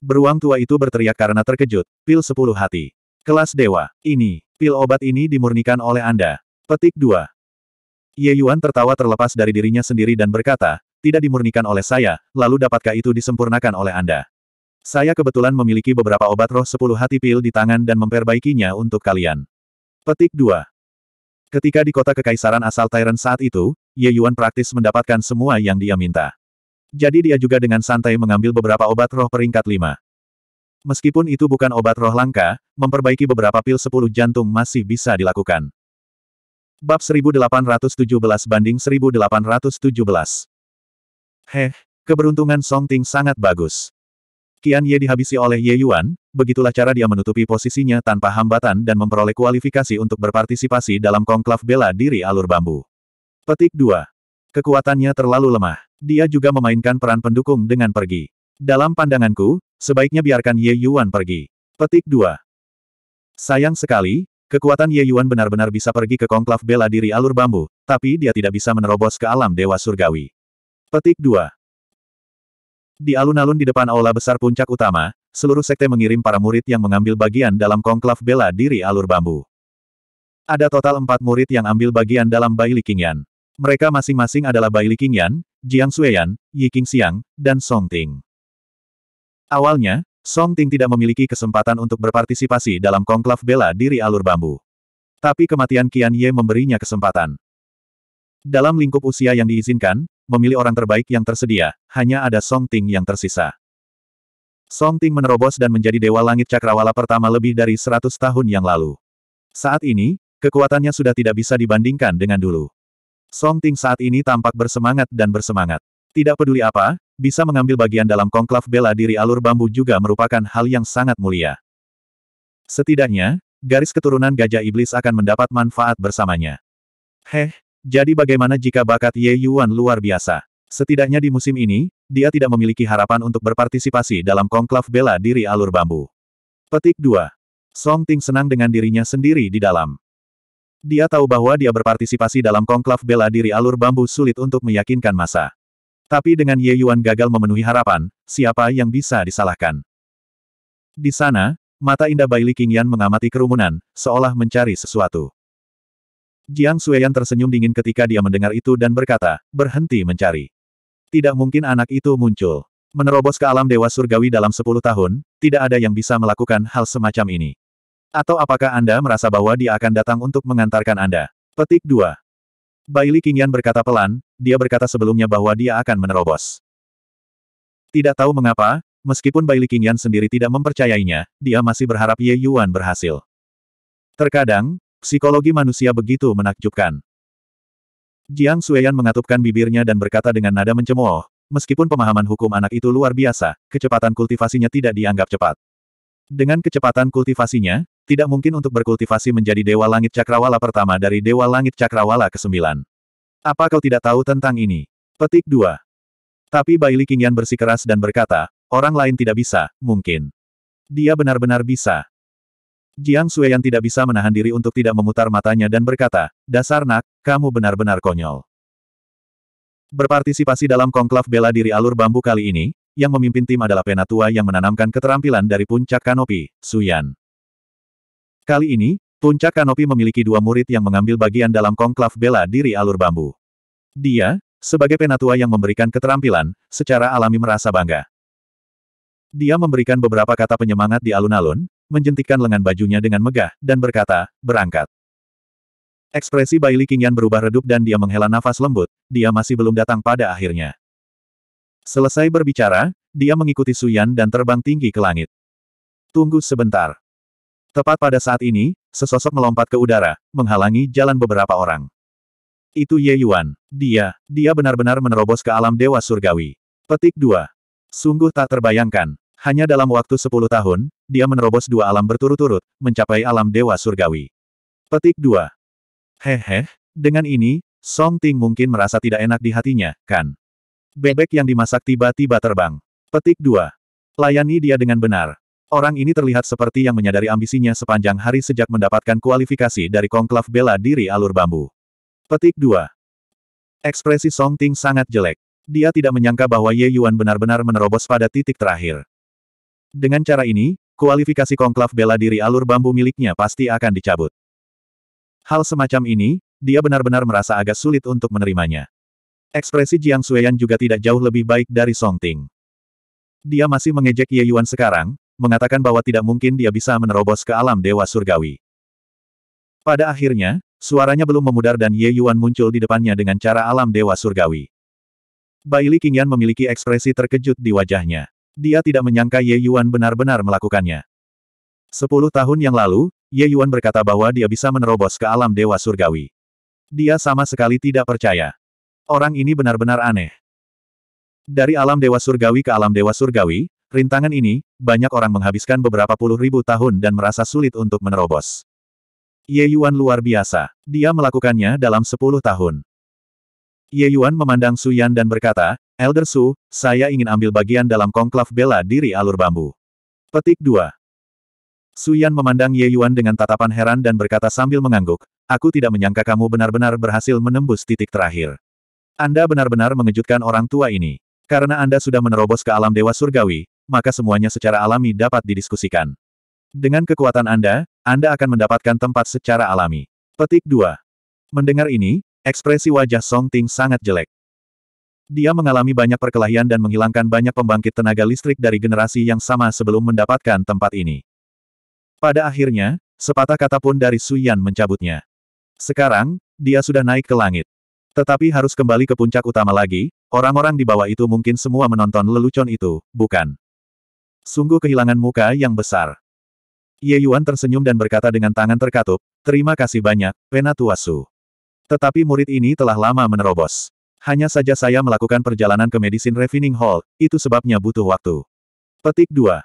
Speaker 1: Beruang tua itu berteriak karena terkejut, pil sepuluh hati. Kelas dewa, ini, pil obat ini dimurnikan oleh Anda. Petik 2. Ye Yuan tertawa terlepas dari dirinya sendiri dan berkata, tidak dimurnikan oleh saya, lalu dapatkah itu disempurnakan oleh Anda? Saya kebetulan memiliki beberapa obat roh sepuluh hati pil di tangan dan memperbaikinya untuk kalian. Petik 2. Ketika di kota kekaisaran asal Tyrant saat itu, Ye Yuan praktis mendapatkan semua yang dia minta. Jadi dia juga dengan santai mengambil beberapa obat roh peringkat 5. Meskipun itu bukan obat roh langka, memperbaiki beberapa pil sepuluh jantung masih bisa dilakukan. Bab 1817 banding 1817. Heh, keberuntungan Song Ting sangat bagus. Kian Ye dihabisi oleh Ye Yuan, begitulah cara dia menutupi posisinya tanpa hambatan dan memperoleh kualifikasi untuk berpartisipasi dalam konklav bela diri alur bambu. Petik 2. Kekuatannya terlalu lemah. Dia juga memainkan peran pendukung dengan pergi. Dalam pandanganku, sebaiknya biarkan Ye Yuan pergi. Petik 2. Sayang sekali, Kekuatan Ye Yuan benar-benar bisa pergi ke konklav bela diri alur bambu, tapi dia tidak bisa menerobos ke alam dewa surgawi. Petik 2 Di alun-alun di depan aula besar puncak utama, seluruh sekte mengirim para murid yang mengambil bagian dalam konklav bela diri alur bambu. Ada total empat murid yang ambil bagian dalam Bai Qingyan. Mereka masing-masing adalah Bai Qingyan, Jiang Sueyan, Yi Qingxiang, dan Song Ting. Awalnya, Song Ting tidak memiliki kesempatan untuk berpartisipasi dalam konklav bela diri alur bambu. Tapi kematian Qian Ye memberinya kesempatan. Dalam lingkup usia yang diizinkan, memilih orang terbaik yang tersedia, hanya ada Song Ting yang tersisa. Song Ting menerobos dan menjadi Dewa Langit Cakrawala pertama lebih dari 100 tahun yang lalu. Saat ini, kekuatannya sudah tidak bisa dibandingkan dengan dulu. Song Ting saat ini tampak bersemangat dan bersemangat. Tidak peduli apa, bisa mengambil bagian dalam konklav bela diri alur bambu juga merupakan hal yang sangat mulia. Setidaknya, garis keturunan gajah iblis akan mendapat manfaat bersamanya. Heh, jadi bagaimana jika bakat Ye Yuan luar biasa? Setidaknya di musim ini, dia tidak memiliki harapan untuk berpartisipasi dalam konklav bela diri alur bambu. Petik 2. Song Ting senang dengan dirinya sendiri di dalam. Dia tahu bahwa dia berpartisipasi dalam konklav bela diri alur bambu sulit untuk meyakinkan masa. Tapi dengan Ye Yuan gagal memenuhi harapan, siapa yang bisa disalahkan? Di sana, mata indah Bai Li Qingyan mengamati kerumunan, seolah mencari sesuatu. Jiang Sueyan tersenyum dingin ketika dia mendengar itu dan berkata, berhenti mencari. Tidak mungkin anak itu muncul. Menerobos ke alam Dewa Surgawi dalam 10 tahun, tidak ada yang bisa melakukan hal semacam ini. Atau apakah Anda merasa bahwa dia akan datang untuk mengantarkan Anda? Petik 2. Bailey Qingyan berkata pelan, dia berkata sebelumnya bahwa dia akan menerobos. Tidak tahu mengapa, meskipun Bailey Qingyan sendiri tidak mempercayainya, dia masih berharap Ye Yuan berhasil. Terkadang, psikologi manusia begitu menakjubkan. Jiang Sueyan mengatupkan bibirnya dan berkata dengan nada mencemooh, meskipun pemahaman hukum anak itu luar biasa, kecepatan kultivasinya tidak dianggap cepat. Dengan kecepatan kultivasinya, tidak mungkin untuk berkultivasi menjadi Dewa Langit Cakrawala pertama dari Dewa Langit Cakrawala ke-9. Apa kau tidak tahu tentang ini? Petik 2. Tapi Baili Qingyan bersikeras dan berkata, orang lain tidak bisa, mungkin. Dia benar-benar bisa. Jiang Sueyan tidak bisa menahan diri untuk tidak memutar matanya dan berkata, dasar nak, kamu benar-benar konyol. Berpartisipasi dalam konklav bela diri alur bambu kali ini, yang memimpin tim adalah penatua yang menanamkan keterampilan dari puncak kanopi, Suyan. Kali ini, Puncak Kanopi memiliki dua murid yang mengambil bagian dalam konklav bela diri alur bambu. Dia, sebagai penatua yang memberikan keterampilan, secara alami merasa bangga. Dia memberikan beberapa kata penyemangat di alun-alun, menjentikkan lengan bajunya dengan megah, dan berkata, berangkat. Ekspresi Li Qingyan berubah redup dan dia menghela nafas lembut, dia masih belum datang pada akhirnya. Selesai berbicara, dia mengikuti Suyan dan terbang tinggi ke langit. Tunggu sebentar. Tepat pada saat ini, sesosok melompat ke udara, menghalangi jalan beberapa orang. Itu Ye Yuan. Dia, dia benar-benar menerobos ke alam dewa surgawi. Petik 2. Sungguh tak terbayangkan. Hanya dalam waktu 10 tahun, dia menerobos dua alam berturut-turut, mencapai alam dewa surgawi. Petik 2. Hehe, dengan ini, Song Ting mungkin merasa tidak enak di hatinya, kan? Bebek yang dimasak tiba-tiba terbang. Petik 2. Layani dia dengan benar. Orang ini terlihat seperti yang menyadari ambisinya sepanjang hari sejak mendapatkan kualifikasi dari konklav bela diri alur bambu. Petik 2. Ekspresi Song Ting sangat jelek. Dia tidak menyangka bahwa Ye Yuan benar-benar menerobos pada titik terakhir. Dengan cara ini, kualifikasi konklav bela diri alur bambu miliknya pasti akan dicabut. Hal semacam ini, dia benar-benar merasa agak sulit untuk menerimanya. Ekspresi Jiang Suyan juga tidak jauh lebih baik dari Song Ting. Dia masih mengejek Ye Yuan sekarang, mengatakan bahwa tidak mungkin dia bisa menerobos ke alam dewa surgawi. Pada akhirnya, suaranya belum memudar dan Ye Yuan muncul di depannya dengan cara alam dewa surgawi. Baili Qingyan memiliki ekspresi terkejut di wajahnya. Dia tidak menyangka Ye Yuan benar-benar melakukannya. Sepuluh tahun yang lalu, Ye Yuan berkata bahwa dia bisa menerobos ke alam dewa surgawi. Dia sama sekali tidak percaya. Orang ini benar-benar aneh. Dari alam dewa surgawi ke alam dewa surgawi, Rintangan ini, banyak orang menghabiskan beberapa puluh ribu tahun dan merasa sulit untuk menerobos. Ye Yuan luar biasa. Dia melakukannya dalam sepuluh tahun. Ye Yuan memandang Su Yan dan berkata, Elder Su, saya ingin ambil bagian dalam konklav bela diri alur bambu. Petik 2. Su Yan memandang Ye Yuan dengan tatapan heran dan berkata sambil mengangguk, Aku tidak menyangka kamu benar-benar berhasil menembus titik terakhir. Anda benar-benar mengejutkan orang tua ini. Karena Anda sudah menerobos ke alam dewa surgawi, maka semuanya secara alami dapat didiskusikan. Dengan kekuatan Anda, Anda akan mendapatkan tempat secara alami. Petik 2. Mendengar ini, ekspresi wajah Song Ting sangat jelek. Dia mengalami banyak perkelahian dan menghilangkan banyak pembangkit tenaga listrik dari generasi yang sama sebelum mendapatkan tempat ini. Pada akhirnya, sepatah kata pun dari Suyan mencabutnya. Sekarang, dia sudah naik ke langit. Tetapi harus kembali ke puncak utama lagi, orang-orang di bawah itu mungkin semua menonton lelucon itu, bukan? Sungguh kehilangan muka yang besar. Ye Yuan tersenyum dan berkata dengan tangan terkatup, terima kasih banyak, Penatua Su. Tetapi murid ini telah lama menerobos. Hanya saja saya melakukan perjalanan ke Medicine Refining Hall, itu sebabnya butuh waktu. Petik 2.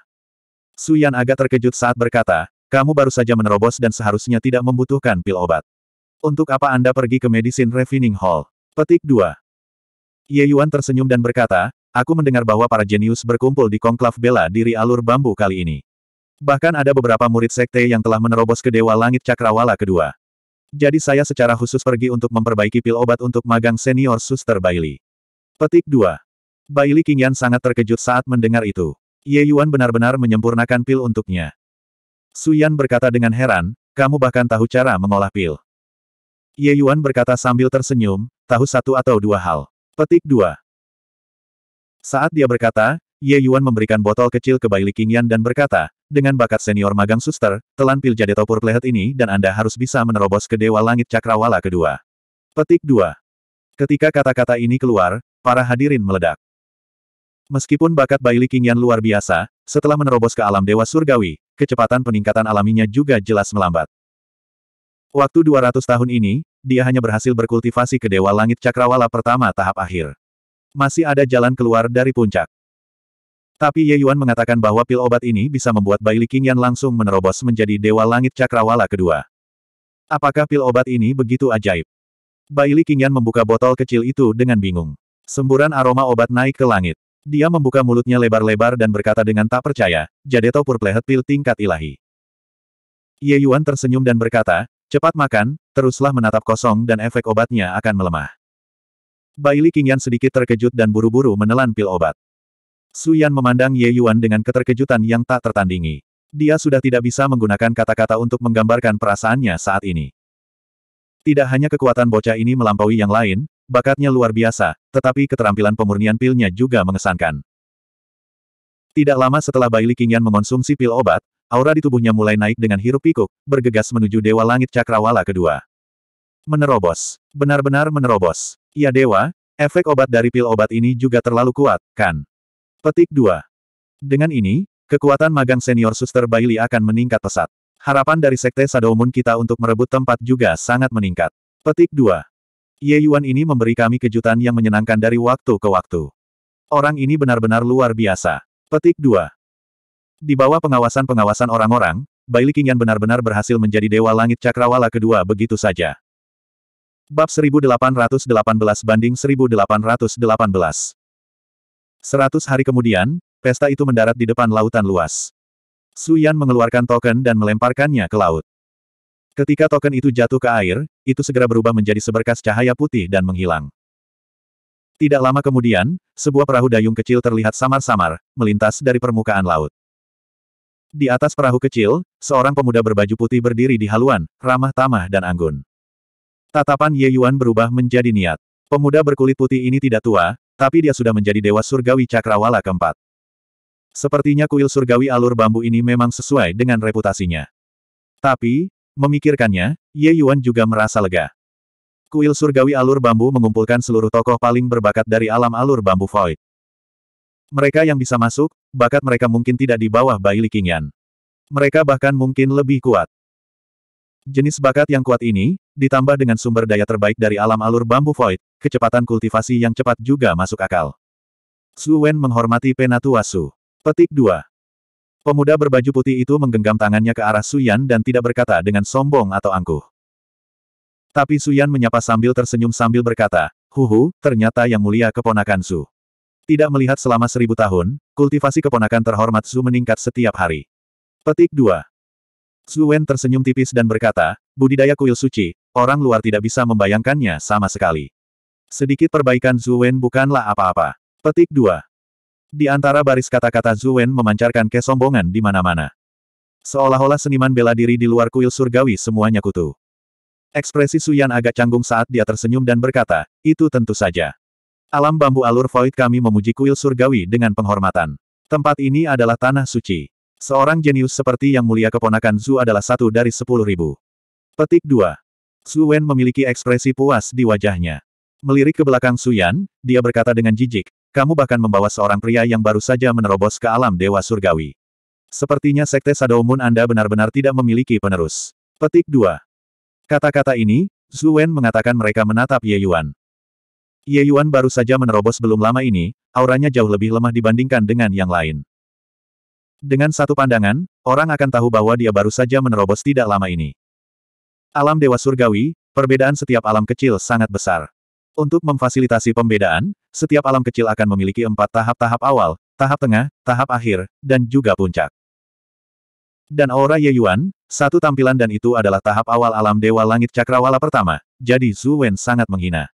Speaker 1: Yan agak terkejut saat berkata, kamu baru saja menerobos dan seharusnya tidak membutuhkan pil obat. Untuk apa Anda pergi ke Medicine Refining Hall? Petik 2. Ye Yuan tersenyum dan berkata, Aku mendengar bahwa para jenius berkumpul di konklav bela diri alur bambu kali ini. Bahkan ada beberapa murid sekte yang telah menerobos ke Dewa Langit Cakrawala kedua. Jadi saya secara khusus pergi untuk memperbaiki pil obat untuk magang senior suster Bailey. Petik 2. Bailey Kingyan sangat terkejut saat mendengar itu. Ye Yuan benar-benar menyempurnakan pil untuknya. Suyan berkata dengan heran, kamu bahkan tahu cara mengolah pil. Ye Yuan berkata sambil tersenyum, tahu satu atau dua hal. Petik 2. Saat dia berkata, Ye Yuan memberikan botol kecil ke Baili Liqingyan dan berkata, dengan bakat senior magang suster, telan pil jade topur plehet ini dan Anda harus bisa menerobos ke Dewa Langit Cakrawala kedua. Petik 2. Ketika kata-kata ini keluar, para hadirin meledak. Meskipun bakat Baili Liqingyan luar biasa, setelah menerobos ke alam Dewa Surgawi, kecepatan peningkatan alaminya juga jelas melambat. Waktu 200 tahun ini, dia hanya berhasil berkultivasi ke Dewa Langit Cakrawala pertama tahap akhir. Masih ada jalan keluar dari puncak. Tapi Ye Yuan mengatakan bahwa pil obat ini bisa membuat Bai Li Qingyan langsung menerobos menjadi Dewa Langit Cakrawala kedua. Apakah pil obat ini begitu ajaib? Bai Li Qingyan membuka botol kecil itu dengan bingung. Semburan aroma obat naik ke langit. Dia membuka mulutnya lebar-lebar dan berkata dengan tak percaya, Jadeto Purplehet Pil tingkat ilahi. Ye Yuan tersenyum dan berkata, cepat makan, teruslah menatap kosong dan efek obatnya akan melemah. Baili Qingyan sedikit terkejut dan buru-buru menelan pil obat. Su Yan memandang Ye Yuan dengan keterkejutan yang tak tertandingi. Dia sudah tidak bisa menggunakan kata-kata untuk menggambarkan perasaannya saat ini. Tidak hanya kekuatan bocah ini melampaui yang lain, bakatnya luar biasa, tetapi keterampilan pemurnian pilnya juga mengesankan. Tidak lama setelah Baili Qingyan mengonsumsi pil obat, aura di tubuhnya mulai naik dengan hirup pikuk, bergegas menuju Dewa Langit Cakrawala kedua. Menerobos. Benar-benar menerobos. Ya dewa, efek obat dari pil obat ini juga terlalu kuat, kan? Petik 2. Dengan ini, kekuatan magang senior suster Bailey akan meningkat pesat. Harapan dari Sekte Sadomun kita untuk merebut tempat juga sangat meningkat. Petik 2. Ye Yuan ini memberi kami kejutan yang menyenangkan dari waktu ke waktu. Orang ini benar-benar luar biasa. Petik 2. Di bawah pengawasan-pengawasan orang-orang, Bailey Qingyan benar-benar berhasil menjadi Dewa Langit Cakrawala kedua begitu saja. Bab 1818 banding 1818. 100 hari kemudian, pesta itu mendarat di depan lautan luas. Suyan mengeluarkan token dan melemparkannya ke laut. Ketika token itu jatuh ke air, itu segera berubah menjadi seberkas cahaya putih dan menghilang. Tidak lama kemudian, sebuah perahu dayung kecil terlihat samar-samar, melintas dari permukaan laut. Di atas perahu kecil, seorang pemuda berbaju putih berdiri di haluan, ramah tamah dan anggun. Tatapan Ye Yuan berubah menjadi niat. Pemuda berkulit putih ini tidak tua, tapi dia sudah menjadi dewa surgawi cakrawala keempat. Sepertinya kuil surgawi alur bambu ini memang sesuai dengan reputasinya. Tapi, memikirkannya, Ye Yuan juga merasa lega. Kuil surgawi alur bambu mengumpulkan seluruh tokoh paling berbakat dari alam alur bambu void. Mereka yang bisa masuk, bakat mereka mungkin tidak di bawah bayi Qingyan. Mereka bahkan mungkin lebih kuat. Jenis bakat yang kuat ini, ditambah dengan sumber daya terbaik dari alam alur bambu void, kecepatan kultivasi yang cepat juga masuk akal. Su Wen menghormati penatua Su. Petik 2. Pemuda berbaju putih itu menggenggam tangannya ke arah Suyan dan tidak berkata dengan sombong atau angkuh. Tapi Suyan menyapa sambil tersenyum sambil berkata, Huhu, ternyata yang mulia keponakan Su. Tidak melihat selama seribu tahun, kultivasi keponakan terhormat Su meningkat setiap hari. Petik 2. Zuwen tersenyum tipis dan berkata, budidaya kuil suci, orang luar tidak bisa membayangkannya sama sekali. Sedikit perbaikan Zuwen bukanlah apa-apa. Petik 2. Di antara baris kata-kata Zuwen memancarkan kesombongan di mana-mana. Seolah-olah seniman bela diri di luar kuil surgawi semuanya kutu. Ekspresi Suyan agak canggung saat dia tersenyum dan berkata, itu tentu saja. Alam bambu alur void kami memuji kuil surgawi dengan penghormatan. Tempat ini adalah tanah suci. Seorang jenius seperti yang mulia keponakan Zhu adalah satu dari sepuluh ribu. Petik 2. Su Wen memiliki ekspresi puas di wajahnya. Melirik ke belakang Su Yan, dia berkata dengan jijik, kamu bahkan membawa seorang pria yang baru saja menerobos ke alam dewa surgawi. Sepertinya Sekte Shadow Anda benar-benar tidak memiliki penerus. Petik 2. Kata-kata ini, Zhu Wen mengatakan mereka menatap Ye Yuan. Ye Yuan baru saja menerobos belum lama ini, auranya jauh lebih lemah dibandingkan dengan yang lain. Dengan satu pandangan, orang akan tahu bahwa dia baru saja menerobos tidak lama ini. Alam Dewa Surgawi, perbedaan setiap alam kecil sangat besar. Untuk memfasilitasi pembedaan, setiap alam kecil akan memiliki empat tahap-tahap awal, tahap tengah, tahap akhir, dan juga puncak. Dan aura Ye Yuan, satu tampilan dan itu adalah tahap awal alam Dewa Langit Cakrawala pertama, jadi Zhu Wen sangat menghina.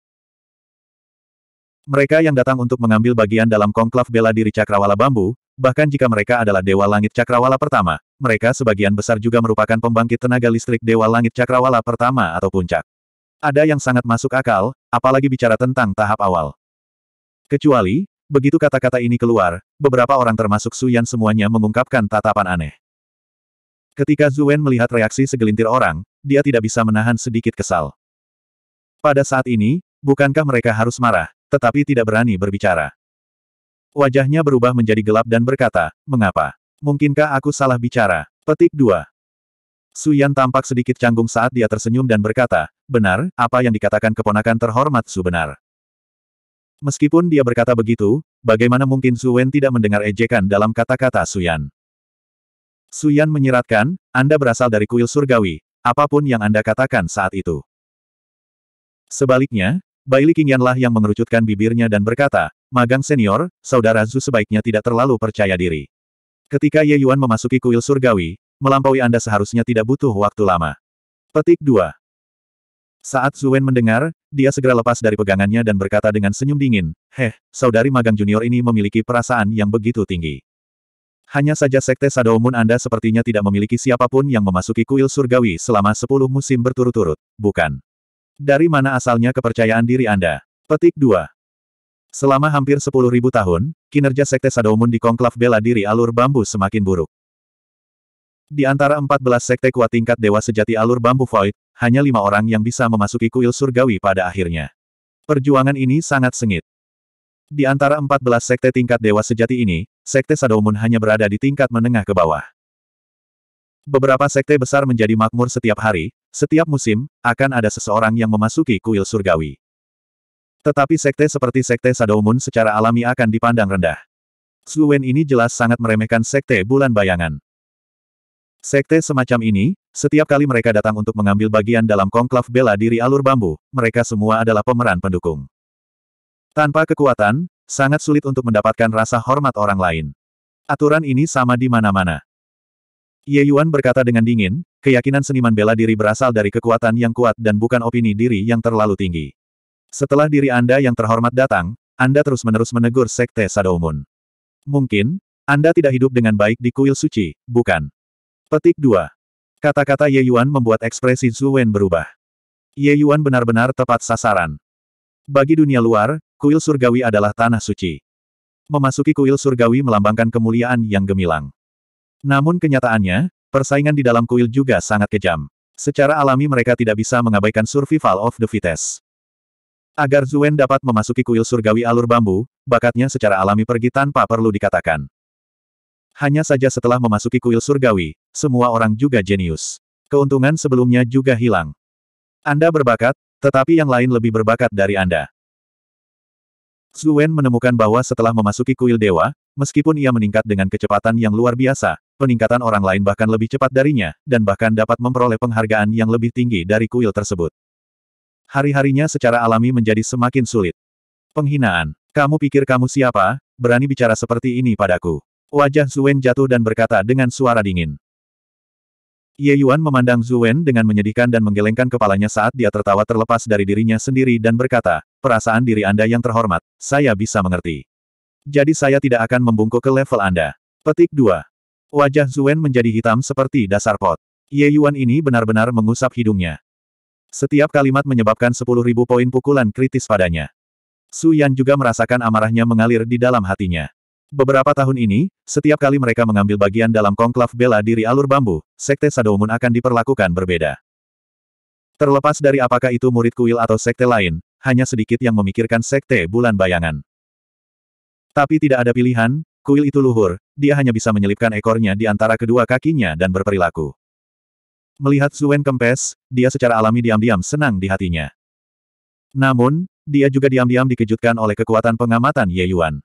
Speaker 1: Mereka yang datang untuk mengambil bagian dalam konklaf bela diri Cakrawala Bambu, Bahkan jika mereka adalah Dewa Langit Cakrawala pertama, mereka sebagian besar juga merupakan pembangkit tenaga listrik Dewa Langit Cakrawala pertama atau puncak. Ada yang sangat masuk akal, apalagi bicara tentang tahap awal. Kecuali, begitu kata-kata ini keluar, beberapa orang termasuk Su Yan semuanya mengungkapkan tatapan aneh. Ketika Zuwen melihat reaksi segelintir orang, dia tidak bisa menahan sedikit kesal. Pada saat ini, bukankah mereka harus marah, tetapi tidak berani berbicara. Wajahnya berubah menjadi gelap dan berkata, mengapa? Mungkinkah aku salah bicara? Petik 2. Suyan tampak sedikit canggung saat dia tersenyum dan berkata, benar, apa yang dikatakan keponakan terhormat Su benar. Meskipun dia berkata begitu, bagaimana mungkin Su Wen tidak mendengar ejekan dalam kata-kata Su Yan? Su Yan menyiratkan, Anda berasal dari kuil surgawi, apapun yang Anda katakan saat itu. Sebaliknya, Baili Qingyanlah yang mengerucutkan bibirnya dan berkata, Magang senior, saudara Zhu sebaiknya tidak terlalu percaya diri. Ketika Ye Yuan memasuki kuil surgawi, melampaui Anda seharusnya tidak butuh waktu lama. Petik 2. Saat Wen mendengar, dia segera lepas dari pegangannya dan berkata dengan senyum dingin, Heh, saudari magang junior ini memiliki perasaan yang begitu tinggi. Hanya saja Sekte Sadomun Anda sepertinya tidak memiliki siapapun yang memasuki kuil surgawi selama 10 musim berturut-turut, bukan? Dari mana asalnya kepercayaan diri Anda? Petik 2. Selama hampir 10.000 tahun, kinerja Sekte Sadomun di Konklav bela diri alur bambu semakin buruk. Di antara 14 sekte kuat tingkat dewa sejati alur bambu void, hanya lima orang yang bisa memasuki kuil surgawi pada akhirnya. Perjuangan ini sangat sengit. Di antara 14 sekte tingkat dewa sejati ini, Sekte Sadomun hanya berada di tingkat menengah ke bawah. Beberapa sekte besar menjadi makmur setiap hari, setiap musim, akan ada seseorang yang memasuki kuil surgawi. Tetapi sekte seperti sekte Sadoumun secara alami akan dipandang rendah. Zuwen ini jelas sangat meremehkan sekte bulan bayangan. Sekte semacam ini, setiap kali mereka datang untuk mengambil bagian dalam konklav bela diri alur bambu, mereka semua adalah pemeran pendukung. Tanpa kekuatan, sangat sulit untuk mendapatkan rasa hormat orang lain. Aturan ini sama di mana-mana. Ye Yuan berkata dengan dingin, keyakinan seniman bela diri berasal dari kekuatan yang kuat dan bukan opini diri yang terlalu tinggi. Setelah diri Anda yang terhormat datang, Anda terus-menerus menegur Sekte Sadoumun. Mungkin, Anda tidak hidup dengan baik di kuil suci, bukan? Petik 2. Kata-kata Ye Yuan membuat ekspresi Zhu Wen berubah. Ye Yuan benar-benar tepat sasaran. Bagi dunia luar, kuil surgawi adalah tanah suci. Memasuki kuil surgawi melambangkan kemuliaan yang gemilang. Namun kenyataannya, persaingan di dalam kuil juga sangat kejam. Secara alami mereka tidak bisa mengabaikan survival of the fittest. Agar Zuen dapat memasuki kuil surgawi alur bambu, bakatnya secara alami pergi tanpa perlu dikatakan. Hanya saja setelah memasuki kuil surgawi, semua orang juga jenius. Keuntungan sebelumnya juga hilang. Anda berbakat, tetapi yang lain lebih berbakat dari Anda. Zuen menemukan bahwa setelah memasuki kuil dewa, meskipun ia meningkat dengan kecepatan yang luar biasa, peningkatan orang lain bahkan lebih cepat darinya, dan bahkan dapat memperoleh penghargaan yang lebih tinggi dari kuil tersebut. Hari-harinya secara alami menjadi semakin sulit. Penghinaan. Kamu pikir kamu siapa, berani bicara seperti ini padaku. Wajah Zuen jatuh dan berkata dengan suara dingin. Ye Yuan memandang Zuen dengan menyedihkan dan menggelengkan kepalanya saat dia tertawa terlepas dari dirinya sendiri dan berkata, perasaan diri Anda yang terhormat, saya bisa mengerti. Jadi saya tidak akan membungkuk ke level Anda. Petik 2. Wajah Zuen menjadi hitam seperti dasar pot. Ye Yuan ini benar-benar mengusap hidungnya. Setiap kalimat menyebabkan 10.000 poin pukulan kritis padanya. Su Yan juga merasakan amarahnya mengalir di dalam hatinya. Beberapa tahun ini, setiap kali mereka mengambil bagian dalam konklav bela diri alur bambu, Sekte Sadoumun akan diperlakukan berbeda. Terlepas dari apakah itu murid kuil atau sekte lain, hanya sedikit yang memikirkan sekte bulan bayangan. Tapi tidak ada pilihan, kuil itu luhur, dia hanya bisa menyelipkan ekornya di antara kedua kakinya dan berperilaku. Melihat Zuen kempes, dia secara alami diam-diam senang di hatinya. Namun, dia juga diam-diam dikejutkan oleh kekuatan pengamatan Ye Yuan.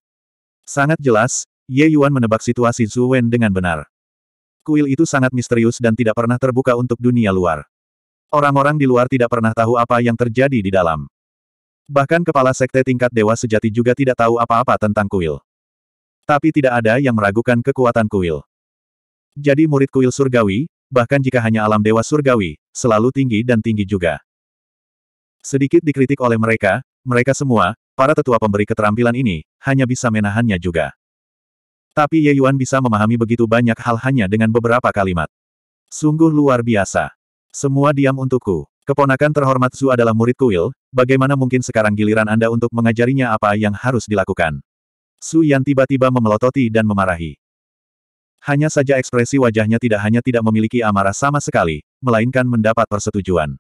Speaker 1: Sangat jelas, Ye Yuan menebak situasi Zuen dengan benar. Kuil itu sangat misterius dan tidak pernah terbuka untuk dunia luar. Orang-orang di luar tidak pernah tahu apa yang terjadi di dalam. Bahkan kepala sekte tingkat dewa sejati juga tidak tahu apa-apa tentang kuil. Tapi tidak ada yang meragukan kekuatan kuil. Jadi murid kuil surgawi, bahkan jika hanya alam dewa surgawi, selalu tinggi dan tinggi juga. Sedikit dikritik oleh mereka, mereka semua, para tetua pemberi keterampilan ini, hanya bisa menahannya juga. Tapi Ye Yuan bisa memahami begitu banyak hal hanya dengan beberapa kalimat. Sungguh luar biasa. Semua diam untukku. Keponakan terhormat Su adalah murid kuil. bagaimana mungkin sekarang giliran Anda untuk mengajarinya apa yang harus dilakukan? Su Yan tiba-tiba memelototi dan memarahi. Hanya saja ekspresi wajahnya tidak hanya tidak memiliki amarah sama sekali, melainkan mendapat persetujuan.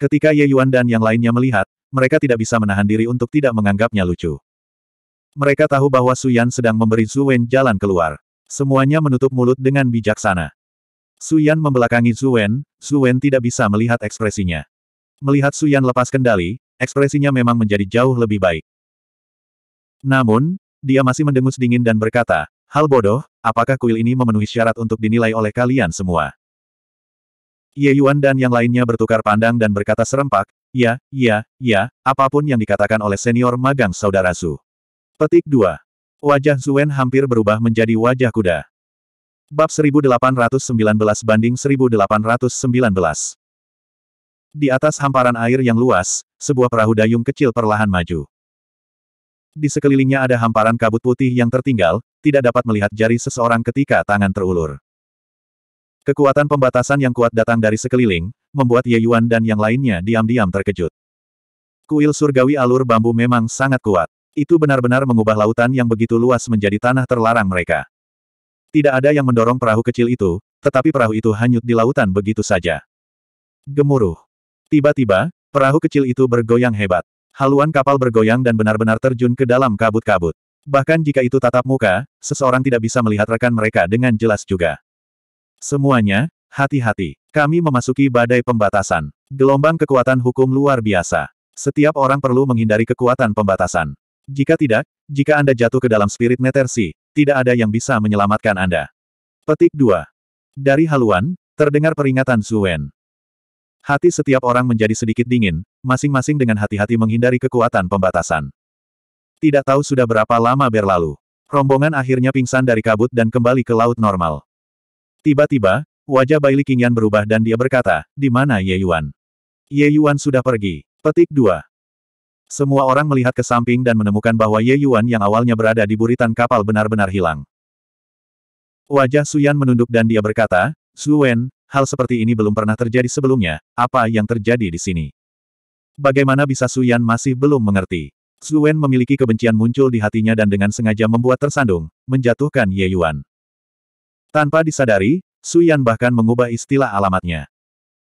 Speaker 1: Ketika Ye Yuan dan yang lainnya melihat, mereka tidak bisa menahan diri untuk tidak menganggapnya lucu. Mereka tahu bahwa Su Yan sedang memberi Zhu Wen jalan keluar. Semuanya menutup mulut dengan bijaksana. Su Yan membelakangi Zhu Wen, Zhu Wen tidak bisa melihat ekspresinya. Melihat Su Yan lepas kendali, ekspresinya memang menjadi jauh lebih baik. Namun, dia masih mendengus dingin dan berkata, Hal bodoh, apakah kuil ini memenuhi syarat untuk dinilai oleh kalian semua? Ye Yuan dan yang lainnya bertukar pandang dan berkata serempak, ya, ya, ya, apapun yang dikatakan oleh senior magang saudara Su. Petik 2. Wajah Zuen hampir berubah menjadi wajah kuda. Bab 1819 banding 1819. Di atas hamparan air yang luas, sebuah perahu dayung kecil perlahan maju. Di sekelilingnya ada hamparan kabut putih yang tertinggal, tidak dapat melihat jari seseorang ketika tangan terulur. Kekuatan pembatasan yang kuat datang dari sekeliling, membuat Ye Yuan dan yang lainnya diam-diam terkejut. Kuil surgawi alur bambu memang sangat kuat. Itu benar-benar mengubah lautan yang begitu luas menjadi tanah terlarang mereka. Tidak ada yang mendorong perahu kecil itu, tetapi perahu itu hanyut di lautan begitu saja. Gemuruh. Tiba-tiba, perahu kecil itu bergoyang hebat. Haluan kapal bergoyang dan benar-benar terjun ke dalam kabut-kabut. Bahkan jika itu tatap muka, seseorang tidak bisa melihat rekan mereka dengan jelas juga. Semuanya, hati-hati. Kami memasuki badai pembatasan. Gelombang kekuatan hukum luar biasa. Setiap orang perlu menghindari kekuatan pembatasan. Jika tidak, jika Anda jatuh ke dalam spirit netersi, tidak ada yang bisa menyelamatkan Anda. Petik 2. Dari haluan, terdengar peringatan Zuen. Hati setiap orang menjadi sedikit dingin, masing-masing dengan hati-hati menghindari kekuatan pembatasan. Tidak tahu sudah berapa lama berlalu. Rombongan akhirnya pingsan dari kabut dan kembali ke laut normal. Tiba-tiba, wajah Baili Qingyan berubah dan dia berkata, di mana Ye Yuan? Ye Yuan sudah pergi. Petik 2. Semua orang melihat ke samping dan menemukan bahwa Ye Yuan yang awalnya berada di buritan kapal benar-benar hilang. Wajah Suyan menunduk dan dia berkata, Suwen, hal seperti ini belum pernah terjadi sebelumnya, apa yang terjadi di sini? Bagaimana bisa Suyan masih belum mengerti? Zuen memiliki kebencian muncul di hatinya dan dengan sengaja membuat tersandung, menjatuhkan Ye Yuan. Tanpa disadari, Yan bahkan mengubah istilah alamatnya.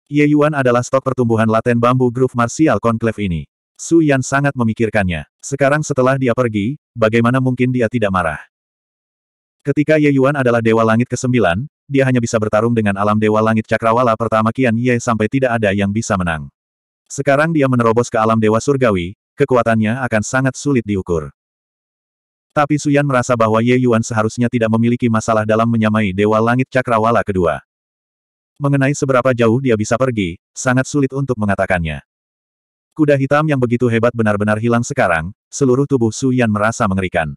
Speaker 1: Ye Yuan adalah stok pertumbuhan laten bambu grup martial conclave ini. Su Yan sangat memikirkannya. Sekarang setelah dia pergi, bagaimana mungkin dia tidak marah? Ketika Ye Yuan adalah Dewa Langit ke-9, dia hanya bisa bertarung dengan alam Dewa Langit Cakrawala pertama Kian Ye sampai tidak ada yang bisa menang. Sekarang dia menerobos ke alam Dewa Surgawi, kekuatannya akan sangat sulit diukur. Tapi Suyan merasa bahwa Ye Yuan seharusnya tidak memiliki masalah dalam menyamai Dewa Langit Cakrawala kedua. Mengenai seberapa jauh dia bisa pergi, sangat sulit untuk mengatakannya. Kuda hitam yang begitu hebat benar-benar hilang sekarang, seluruh tubuh Suyan merasa mengerikan.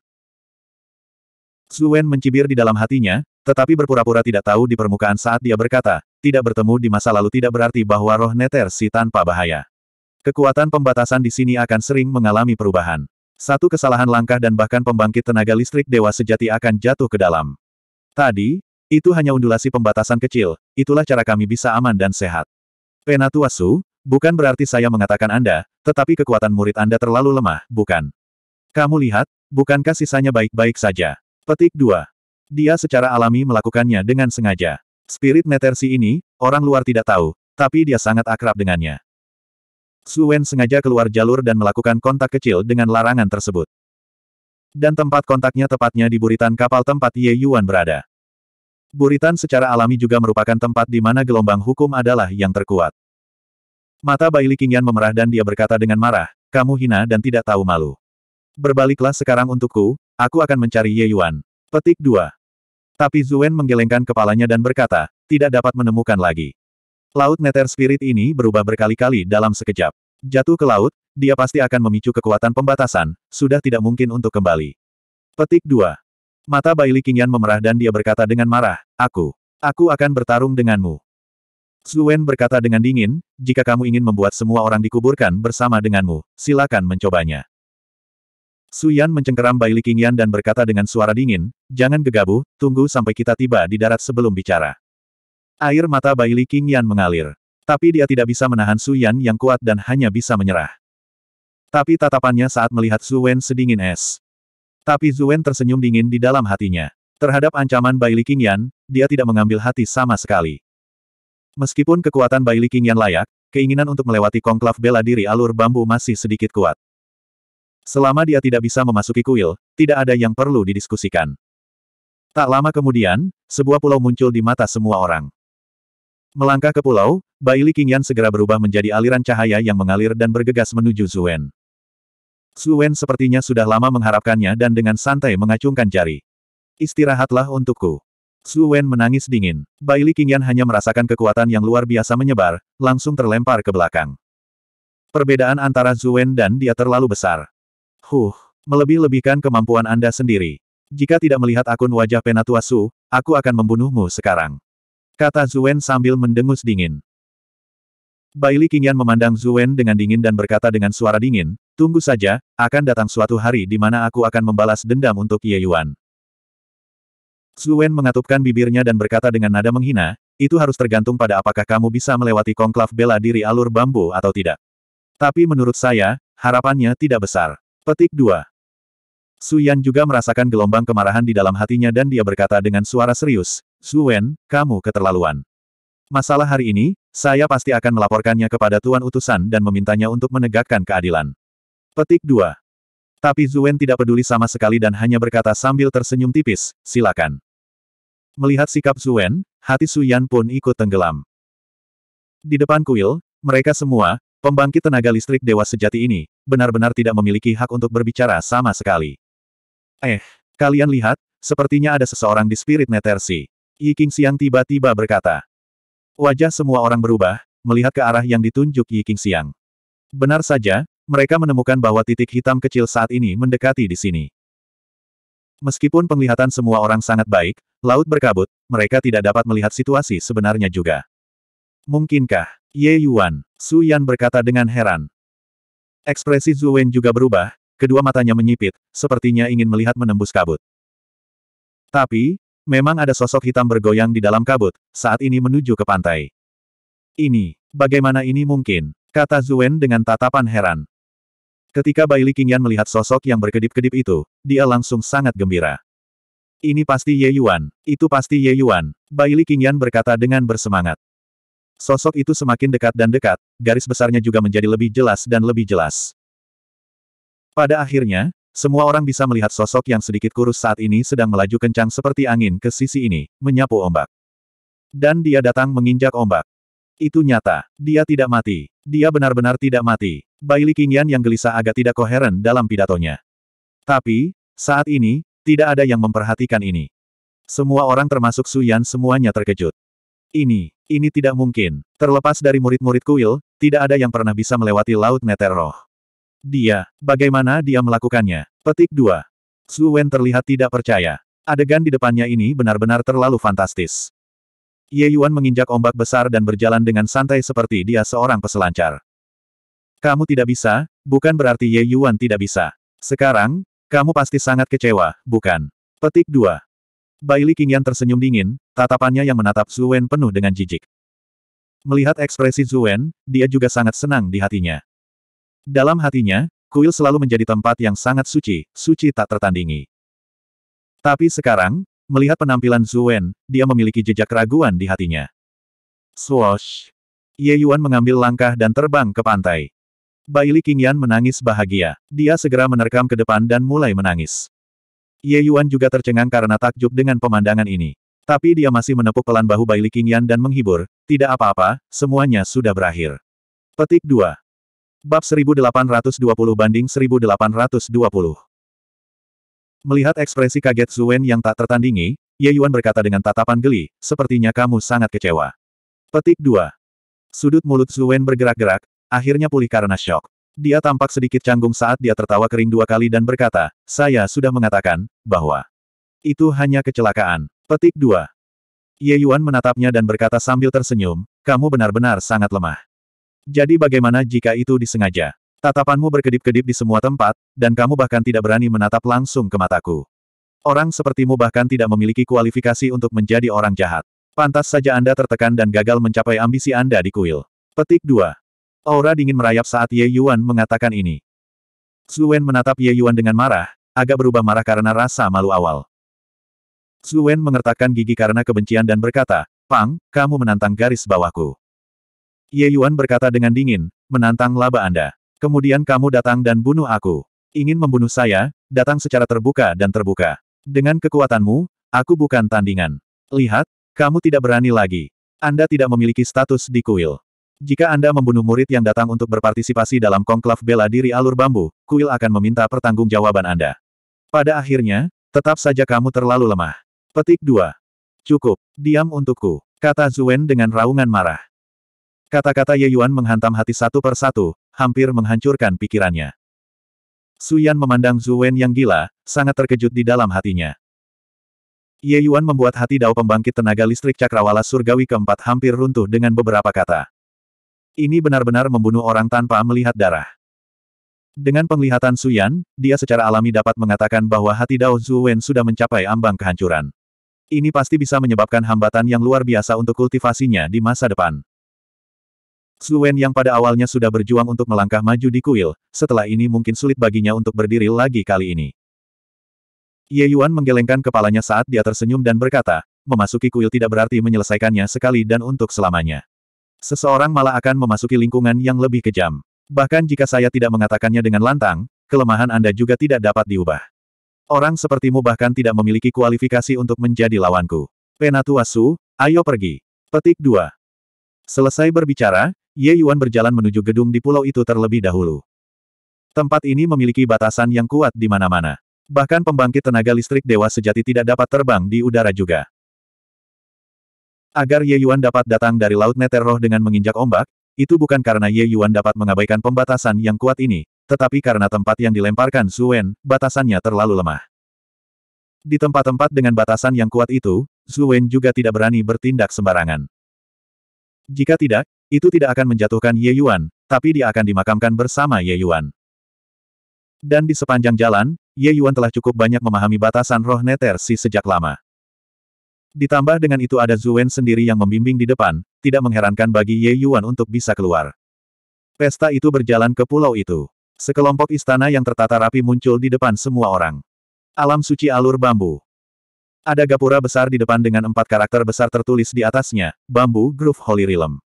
Speaker 1: Zuen mencibir di dalam hatinya, tetapi berpura-pura tidak tahu di permukaan saat dia berkata, tidak bertemu di masa lalu tidak berarti bahwa roh neter si tanpa bahaya. Kekuatan pembatasan di sini akan sering mengalami perubahan. Satu kesalahan langkah dan bahkan pembangkit tenaga listrik dewa sejati akan jatuh ke dalam. Tadi, itu hanya undulasi pembatasan kecil, itulah cara kami bisa aman dan sehat. Penatuasu, bukan berarti saya mengatakan Anda, tetapi kekuatan murid Anda terlalu lemah, bukan? Kamu lihat, bukankah sisanya baik-baik saja? Petik 2. Dia secara alami melakukannya dengan sengaja. Spirit netersi ini, orang luar tidak tahu, tapi dia sangat akrab dengannya. Su Wen sengaja keluar jalur dan melakukan kontak kecil dengan larangan tersebut. Dan tempat kontaknya tepatnya di buritan kapal tempat Ye Yuan berada. Buritan secara alami juga merupakan tempat di mana gelombang hukum adalah yang terkuat. Mata Baili Qingyan memerah dan dia berkata dengan marah, kamu hina dan tidak tahu malu. Berbaliklah sekarang untukku, aku akan mencari Ye Yuan. Petik 2. Tapi Zuen menggelengkan kepalanya dan berkata, tidak dapat menemukan lagi. Laut Nether Spirit ini berubah berkali-kali dalam sekejap. Jatuh ke laut, dia pasti akan memicu kekuatan pembatasan, sudah tidak mungkin untuk kembali. Petik 2. Mata Li Qingyan memerah dan dia berkata dengan marah, Aku. Aku akan bertarung denganmu. Zuen berkata dengan dingin, jika kamu ingin membuat semua orang dikuburkan bersama denganmu, silakan mencobanya. Suyan mencengkeram Li Qingyan dan berkata dengan suara dingin, jangan gegabah, tunggu sampai kita tiba di darat sebelum bicara. Air mata Baili Qingyan mengalir. Tapi dia tidak bisa menahan Su Yan yang kuat dan hanya bisa menyerah. Tapi tatapannya saat melihat Su Wen sedingin es. Tapi Su Wen tersenyum dingin di dalam hatinya. Terhadap ancaman Baili Qingyan, dia tidak mengambil hati sama sekali. Meskipun kekuatan Baili Qingyan layak, keinginan untuk melewati konklav bela diri alur bambu masih sedikit kuat. Selama dia tidak bisa memasuki kuil, tidak ada yang perlu didiskusikan. Tak lama kemudian, sebuah pulau muncul di mata semua orang. Melangkah ke pulau, Baili Qingyan segera berubah menjadi aliran cahaya yang mengalir dan bergegas menuju Zuen. Zuen sepertinya sudah lama mengharapkannya dan dengan santai mengacungkan jari. Istirahatlah untukku. Zuen menangis dingin. Baili Qingyan hanya merasakan kekuatan yang luar biasa menyebar, langsung terlempar ke belakang. Perbedaan antara Zuen dan dia terlalu besar. Huh, melebih-lebihkan kemampuan Anda sendiri. Jika tidak melihat akun wajah Penatua Su, aku akan membunuhmu sekarang. Kata Zuen sambil mendengus dingin. Baili Qingyan memandang Zuen dengan dingin dan berkata dengan suara dingin, Tunggu saja, akan datang suatu hari di mana aku akan membalas dendam untuk Ye Yuan. Zuen mengatupkan bibirnya dan berkata dengan nada menghina, itu harus tergantung pada apakah kamu bisa melewati konklav bela diri alur bambu atau tidak. Tapi menurut saya, harapannya tidak besar. Petik 2. Suyan juga merasakan gelombang kemarahan di dalam hatinya dan dia berkata dengan suara serius, Zuwen, kamu keterlaluan. Masalah hari ini, saya pasti akan melaporkannya kepada Tuan Utusan dan memintanya untuk menegakkan keadilan. Petik 2. Tapi Zuwen tidak peduli sama sekali dan hanya berkata sambil tersenyum tipis, silakan. Melihat sikap Zuwen, hati Suyan pun ikut tenggelam. Di depan kuil, mereka semua, pembangkit tenaga listrik dewa sejati ini, benar-benar tidak memiliki hak untuk berbicara sama sekali. Eh, kalian lihat, sepertinya ada seseorang di spirit netersi. Yi Qingxian tiba-tiba berkata. Wajah semua orang berubah, melihat ke arah yang ditunjuk Yi Qingxiang. Benar saja, mereka menemukan bahwa titik hitam kecil saat ini mendekati di sini. Meskipun penglihatan semua orang sangat baik, laut berkabut, mereka tidak dapat melihat situasi sebenarnya juga. Mungkinkah? Ye Yuan, Su Yan berkata dengan heran. Ekspresi Zhu Wen juga berubah, kedua matanya menyipit, sepertinya ingin melihat menembus kabut. Tapi, Memang ada sosok hitam bergoyang di dalam kabut, saat ini menuju ke pantai. Ini, bagaimana ini mungkin? Kata Zuen dengan tatapan heran. Ketika Bai Li Qingyan melihat sosok yang berkedip-kedip itu, dia langsung sangat gembira. Ini pasti Ye Yuan, itu pasti Ye Yuan, Bai Li Qingyan berkata dengan bersemangat. Sosok itu semakin dekat dan dekat, garis besarnya juga menjadi lebih jelas dan lebih jelas. Pada akhirnya, semua orang bisa melihat sosok yang sedikit kurus saat ini sedang melaju kencang seperti angin ke sisi ini, menyapu ombak. Dan dia datang menginjak ombak. Itu nyata. Dia tidak mati. Dia benar-benar tidak mati. Baili Qingyan yang gelisah agak tidak koheren dalam pidatonya. Tapi, saat ini, tidak ada yang memperhatikan ini. Semua orang termasuk Su Yan semuanya terkejut. Ini, ini tidak mungkin. Terlepas dari murid-murid kuil, tidak ada yang pernah bisa melewati Laut Neter Roh. Dia, bagaimana dia melakukannya? Petik 2. Su Wen terlihat tidak percaya. Adegan di depannya ini benar-benar terlalu fantastis. Ye Yuan menginjak ombak besar dan berjalan dengan santai seperti dia seorang peselancar. Kamu tidak bisa, bukan berarti Ye Yuan tidak bisa. Sekarang, kamu pasti sangat kecewa, bukan? Petik 2. Baili Qingyan tersenyum dingin, tatapannya yang menatap Zuen penuh dengan jijik. Melihat ekspresi Zuen, dia juga sangat senang di hatinya. Dalam hatinya, kuil selalu menjadi tempat yang sangat suci, suci tak tertandingi. Tapi sekarang, melihat penampilan Zuen, dia memiliki jejak keraguan di hatinya. Swoosh! Ye Yuan mengambil langkah dan terbang ke pantai. Li Qingyan menangis bahagia. Dia segera menerkam ke depan dan mulai menangis. Ye Yuan juga tercengang karena takjub dengan pemandangan ini. Tapi dia masih menepuk pelan bahu Li Qingyan dan menghibur, tidak apa-apa, semuanya sudah berakhir. Petik 2. Bab 1820 banding 1820. Melihat ekspresi kaget Zuen yang tak tertandingi, Ye Yuan berkata dengan tatapan geli, sepertinya kamu sangat kecewa. Petik 2. Sudut mulut Zuen bergerak-gerak, akhirnya pulih karena shock. Dia tampak sedikit canggung saat dia tertawa kering dua kali dan berkata, saya sudah mengatakan, bahwa itu hanya kecelakaan. Petik 2. Ye Yuan menatapnya dan berkata sambil tersenyum, kamu benar-benar sangat lemah. Jadi bagaimana jika itu disengaja? Tatapanmu berkedip-kedip di semua tempat, dan kamu bahkan tidak berani menatap langsung ke mataku. Orang sepertimu bahkan tidak memiliki kualifikasi untuk menjadi orang jahat. Pantas saja Anda tertekan dan gagal mencapai ambisi Anda di kuil. Petik 2. Aura dingin merayap saat Ye Yuan mengatakan ini. Zuwen menatap Ye Yuan dengan marah, agak berubah marah karena rasa malu awal. Zuwen mengertakkan gigi karena kebencian dan berkata, Pang, kamu menantang garis bawahku. Ye Yuan berkata dengan dingin, menantang laba Anda. Kemudian kamu datang dan bunuh aku. Ingin membunuh saya, datang secara terbuka dan terbuka. Dengan kekuatanmu, aku bukan tandingan. Lihat, kamu tidak berani lagi. Anda tidak memiliki status di kuil. Jika Anda membunuh murid yang datang untuk berpartisipasi dalam konklav bela diri alur bambu, kuil akan meminta pertanggungjawaban Anda. Pada akhirnya, tetap saja kamu terlalu lemah. Petik 2. Cukup, diam untukku, kata Zuen dengan raungan marah. Kata-kata Ye Yuan menghantam hati satu per satu, hampir menghancurkan pikirannya. Suyan memandang Zhu Wen yang gila, sangat terkejut di dalam hatinya. Ye Yuan membuat hati Dao pembangkit tenaga listrik cakrawala surgawi keempat hampir runtuh dengan beberapa kata. Ini benar-benar membunuh orang tanpa melihat darah. Dengan penglihatan Suyan, dia secara alami dapat mengatakan bahwa hati Dao Zhu Wen sudah mencapai ambang kehancuran. Ini pasti bisa menyebabkan hambatan yang luar biasa untuk kultivasinya di masa depan. Suen yang pada awalnya sudah berjuang untuk melangkah maju di kuil, setelah ini mungkin sulit baginya untuk berdiri lagi kali ini. Ye Yuan menggelengkan kepalanya saat dia tersenyum dan berkata, memasuki kuil tidak berarti menyelesaikannya sekali dan untuk selamanya. Seseorang malah akan memasuki lingkungan yang lebih kejam. Bahkan jika saya tidak mengatakannya dengan lantang, kelemahan Anda juga tidak dapat diubah. Orang sepertimu bahkan tidak memiliki kualifikasi untuk menjadi lawanku. Penatua Su, ayo pergi. Petik 2. Selesai berbicara, Ye Yuan berjalan menuju gedung di pulau itu terlebih dahulu. Tempat ini memiliki batasan yang kuat di mana-mana. Bahkan pembangkit tenaga listrik dewa sejati tidak dapat terbang di udara juga. Agar Ye Yuan dapat datang dari Laut Neter Roh dengan menginjak ombak, itu bukan karena Ye Yuan dapat mengabaikan pembatasan yang kuat ini, tetapi karena tempat yang dilemparkan Zuen, batasannya terlalu lemah. Di tempat-tempat dengan batasan yang kuat itu, Zuen juga tidak berani bertindak sembarangan. Jika tidak, itu tidak akan menjatuhkan Ye Yuan, tapi dia akan dimakamkan bersama Ye Yuan. Dan di sepanjang jalan, Ye Yuan telah cukup banyak memahami batasan roh neter si sejak lama. Ditambah dengan itu ada Zuwen sendiri yang membimbing di depan, tidak mengherankan bagi Ye Yuan untuk bisa keluar. Pesta itu berjalan ke pulau itu. Sekelompok istana yang tertata rapi muncul di depan semua orang. Alam suci alur bambu. Ada gapura besar di depan dengan empat karakter besar tertulis di atasnya, Bambu Groove Holy Realm.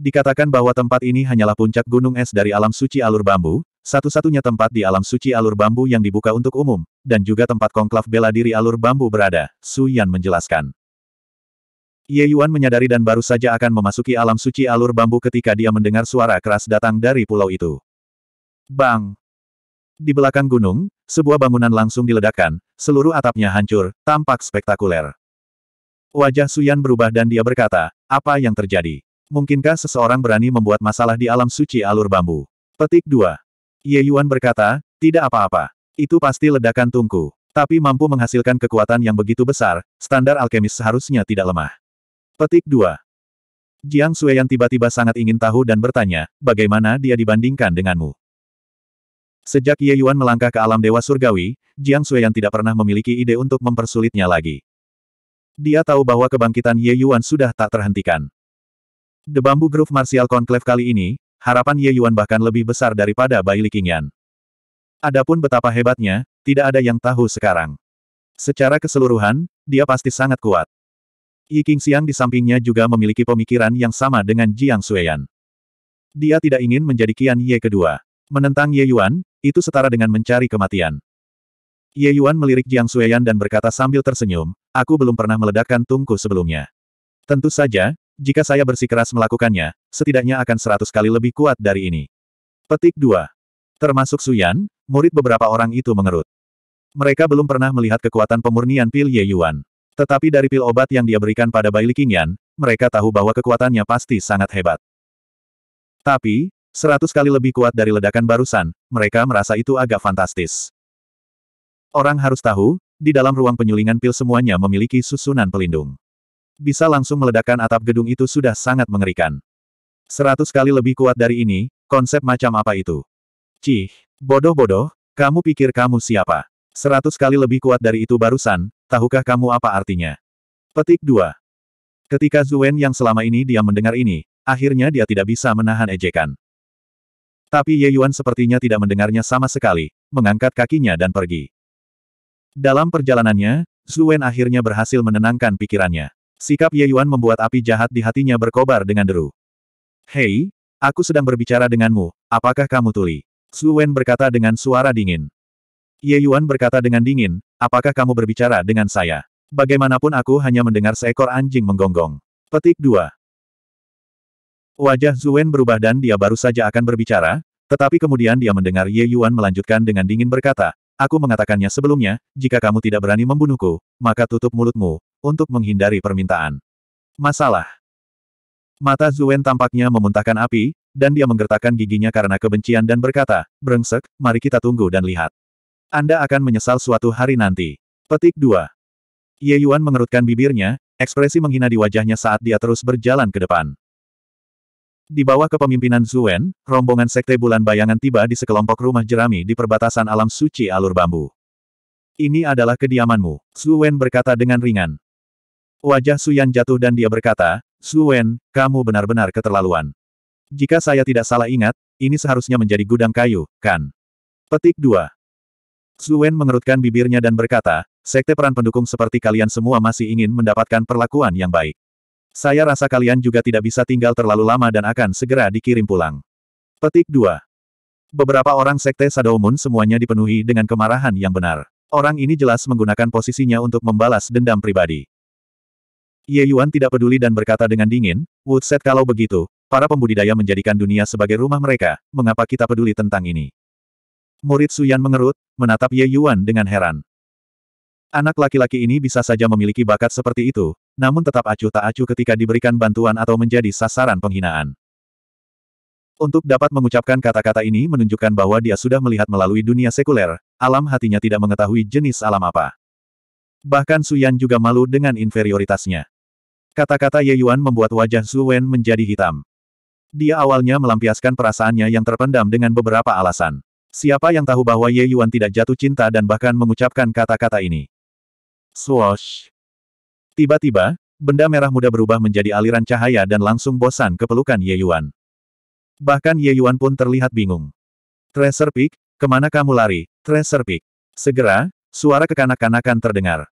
Speaker 1: Dikatakan bahwa tempat ini hanyalah puncak gunung es dari alam suci alur bambu, satu-satunya tempat di alam suci alur bambu yang dibuka untuk umum, dan juga tempat konklav bela diri alur bambu berada, Su Yan menjelaskan. Ye Yuan menyadari dan baru saja akan memasuki alam suci alur bambu ketika dia mendengar suara keras datang dari pulau itu. Bang! Di belakang gunung, sebuah bangunan langsung diledakkan, seluruh atapnya hancur, tampak spektakuler. Wajah Suyan berubah dan dia berkata, apa yang terjadi? Mungkinkah seseorang berani membuat masalah di alam suci alur bambu? Petik 2. Ye Yuan berkata, tidak apa-apa. Itu pasti ledakan tungku. Tapi mampu menghasilkan kekuatan yang begitu besar, standar alkemis seharusnya tidak lemah. Petik 2. Jiang yang tiba-tiba sangat ingin tahu dan bertanya, bagaimana dia dibandingkan denganmu? Sejak Ye Yuan melangkah ke alam dewa surgawi, Jiang yang tidak pernah memiliki ide untuk mempersulitnya lagi. Dia tahu bahwa kebangkitan Ye Yuan sudah tak terhentikan. The Bamboo Grove Martial Conclave kali ini, harapan Ye Yuan bahkan lebih besar daripada Bai Liqingyan. Adapun betapa hebatnya, tidak ada yang tahu sekarang. Secara keseluruhan, dia pasti sangat kuat. Yi Qingxiang di sampingnya juga memiliki pemikiran yang sama dengan Jiang Suiyan. Dia tidak ingin menjadi Qian Ye kedua. Menentang Ye Yuan, itu setara dengan mencari kematian. Ye Yuan melirik Jiang Suiyan dan berkata sambil tersenyum, aku belum pernah meledakkan tungku sebelumnya. Tentu saja, jika saya bersikeras melakukannya, setidaknya akan seratus kali lebih kuat dari ini. Petik 2. Termasuk Suyan, murid beberapa orang itu mengerut. Mereka belum pernah melihat kekuatan pemurnian pil Ye Yuan. Tetapi dari pil obat yang dia berikan pada Bai Liqingyan, mereka tahu bahwa kekuatannya pasti sangat hebat. Tapi, seratus kali lebih kuat dari ledakan barusan, mereka merasa itu agak fantastis. Orang harus tahu, di dalam ruang penyulingan pil semuanya memiliki susunan pelindung bisa langsung meledakkan atap gedung itu sudah sangat mengerikan. Seratus kali lebih kuat dari ini, konsep macam apa itu? Cih, bodoh-bodoh, kamu pikir kamu siapa? Seratus kali lebih kuat dari itu barusan, tahukah kamu apa artinya? Petik 2. Ketika Zuen yang selama ini dia mendengar ini, akhirnya dia tidak bisa menahan ejekan. Tapi Ye Yuan sepertinya tidak mendengarnya sama sekali, mengangkat kakinya dan pergi. Dalam perjalanannya, Zuen akhirnya berhasil menenangkan pikirannya. Sikap Ye Yuan membuat api jahat di hatinya berkobar dengan deru. Hei, aku sedang berbicara denganmu, apakah kamu tuli? Su Wen berkata dengan suara dingin. Ye Yuan berkata dengan dingin, apakah kamu berbicara dengan saya? Bagaimanapun aku hanya mendengar seekor anjing menggonggong. Petik 2. Wajah Zuen berubah dan dia baru saja akan berbicara, tetapi kemudian dia mendengar Ye Yuan melanjutkan dengan dingin berkata, Aku mengatakannya sebelumnya, jika kamu tidak berani membunuhku, maka tutup mulutmu, untuk menghindari permintaan. Masalah. Mata Zuen tampaknya memuntahkan api, dan dia menggertakkan giginya karena kebencian dan berkata, Brengsek, mari kita tunggu dan lihat. Anda akan menyesal suatu hari nanti. Petik 2. Ye Yuan mengerutkan bibirnya, ekspresi menghina di wajahnya saat dia terus berjalan ke depan. Di bawah kepemimpinan Zuen, rombongan Sekte Bulan Bayangan tiba di sekelompok rumah jerami di perbatasan alam suci alur bambu. Ini adalah kediamanmu, Zuen berkata dengan ringan. Wajah Suyan jatuh dan dia berkata, Suwen, kamu benar-benar keterlaluan. Jika saya tidak salah ingat, ini seharusnya menjadi gudang kayu, kan? Petik 2. Suwen mengerutkan bibirnya dan berkata, sekte peran pendukung seperti kalian semua masih ingin mendapatkan perlakuan yang baik. Saya rasa kalian juga tidak bisa tinggal terlalu lama dan akan segera dikirim pulang. Petik 2. Beberapa orang sekte Sadoumun semuanya dipenuhi dengan kemarahan yang benar. Orang ini jelas menggunakan posisinya untuk membalas dendam pribadi. Ye Yuan tidak peduli dan berkata dengan dingin, Woodset kalau begitu, para pembudidaya menjadikan dunia sebagai rumah mereka, mengapa kita peduli tentang ini? Murid Suyan mengerut, menatap Ye Yuan dengan heran. Anak laki-laki ini bisa saja memiliki bakat seperti itu, namun tetap acuh tak acuh ketika diberikan bantuan atau menjadi sasaran penghinaan. Untuk dapat mengucapkan kata-kata ini menunjukkan bahwa dia sudah melihat melalui dunia sekuler, alam hatinya tidak mengetahui jenis alam apa. Bahkan Su Yan juga malu dengan inferioritasnya. Kata-kata Ye Yuan membuat wajah Su Wen menjadi hitam. Dia awalnya melampiaskan perasaannya yang terpendam dengan beberapa alasan. Siapa yang tahu bahwa Ye Yuan tidak jatuh cinta dan bahkan mengucapkan kata-kata ini? Swoosh! Tiba-tiba, benda merah muda berubah menjadi aliran cahaya dan langsung bosan ke pelukan Ye Yuan. Bahkan Ye Yuan pun terlihat bingung. Treasure
Speaker 2: Peak, kemana kamu lari, Treasure Peak? Segera, Suara kekanak-kanakan terdengar.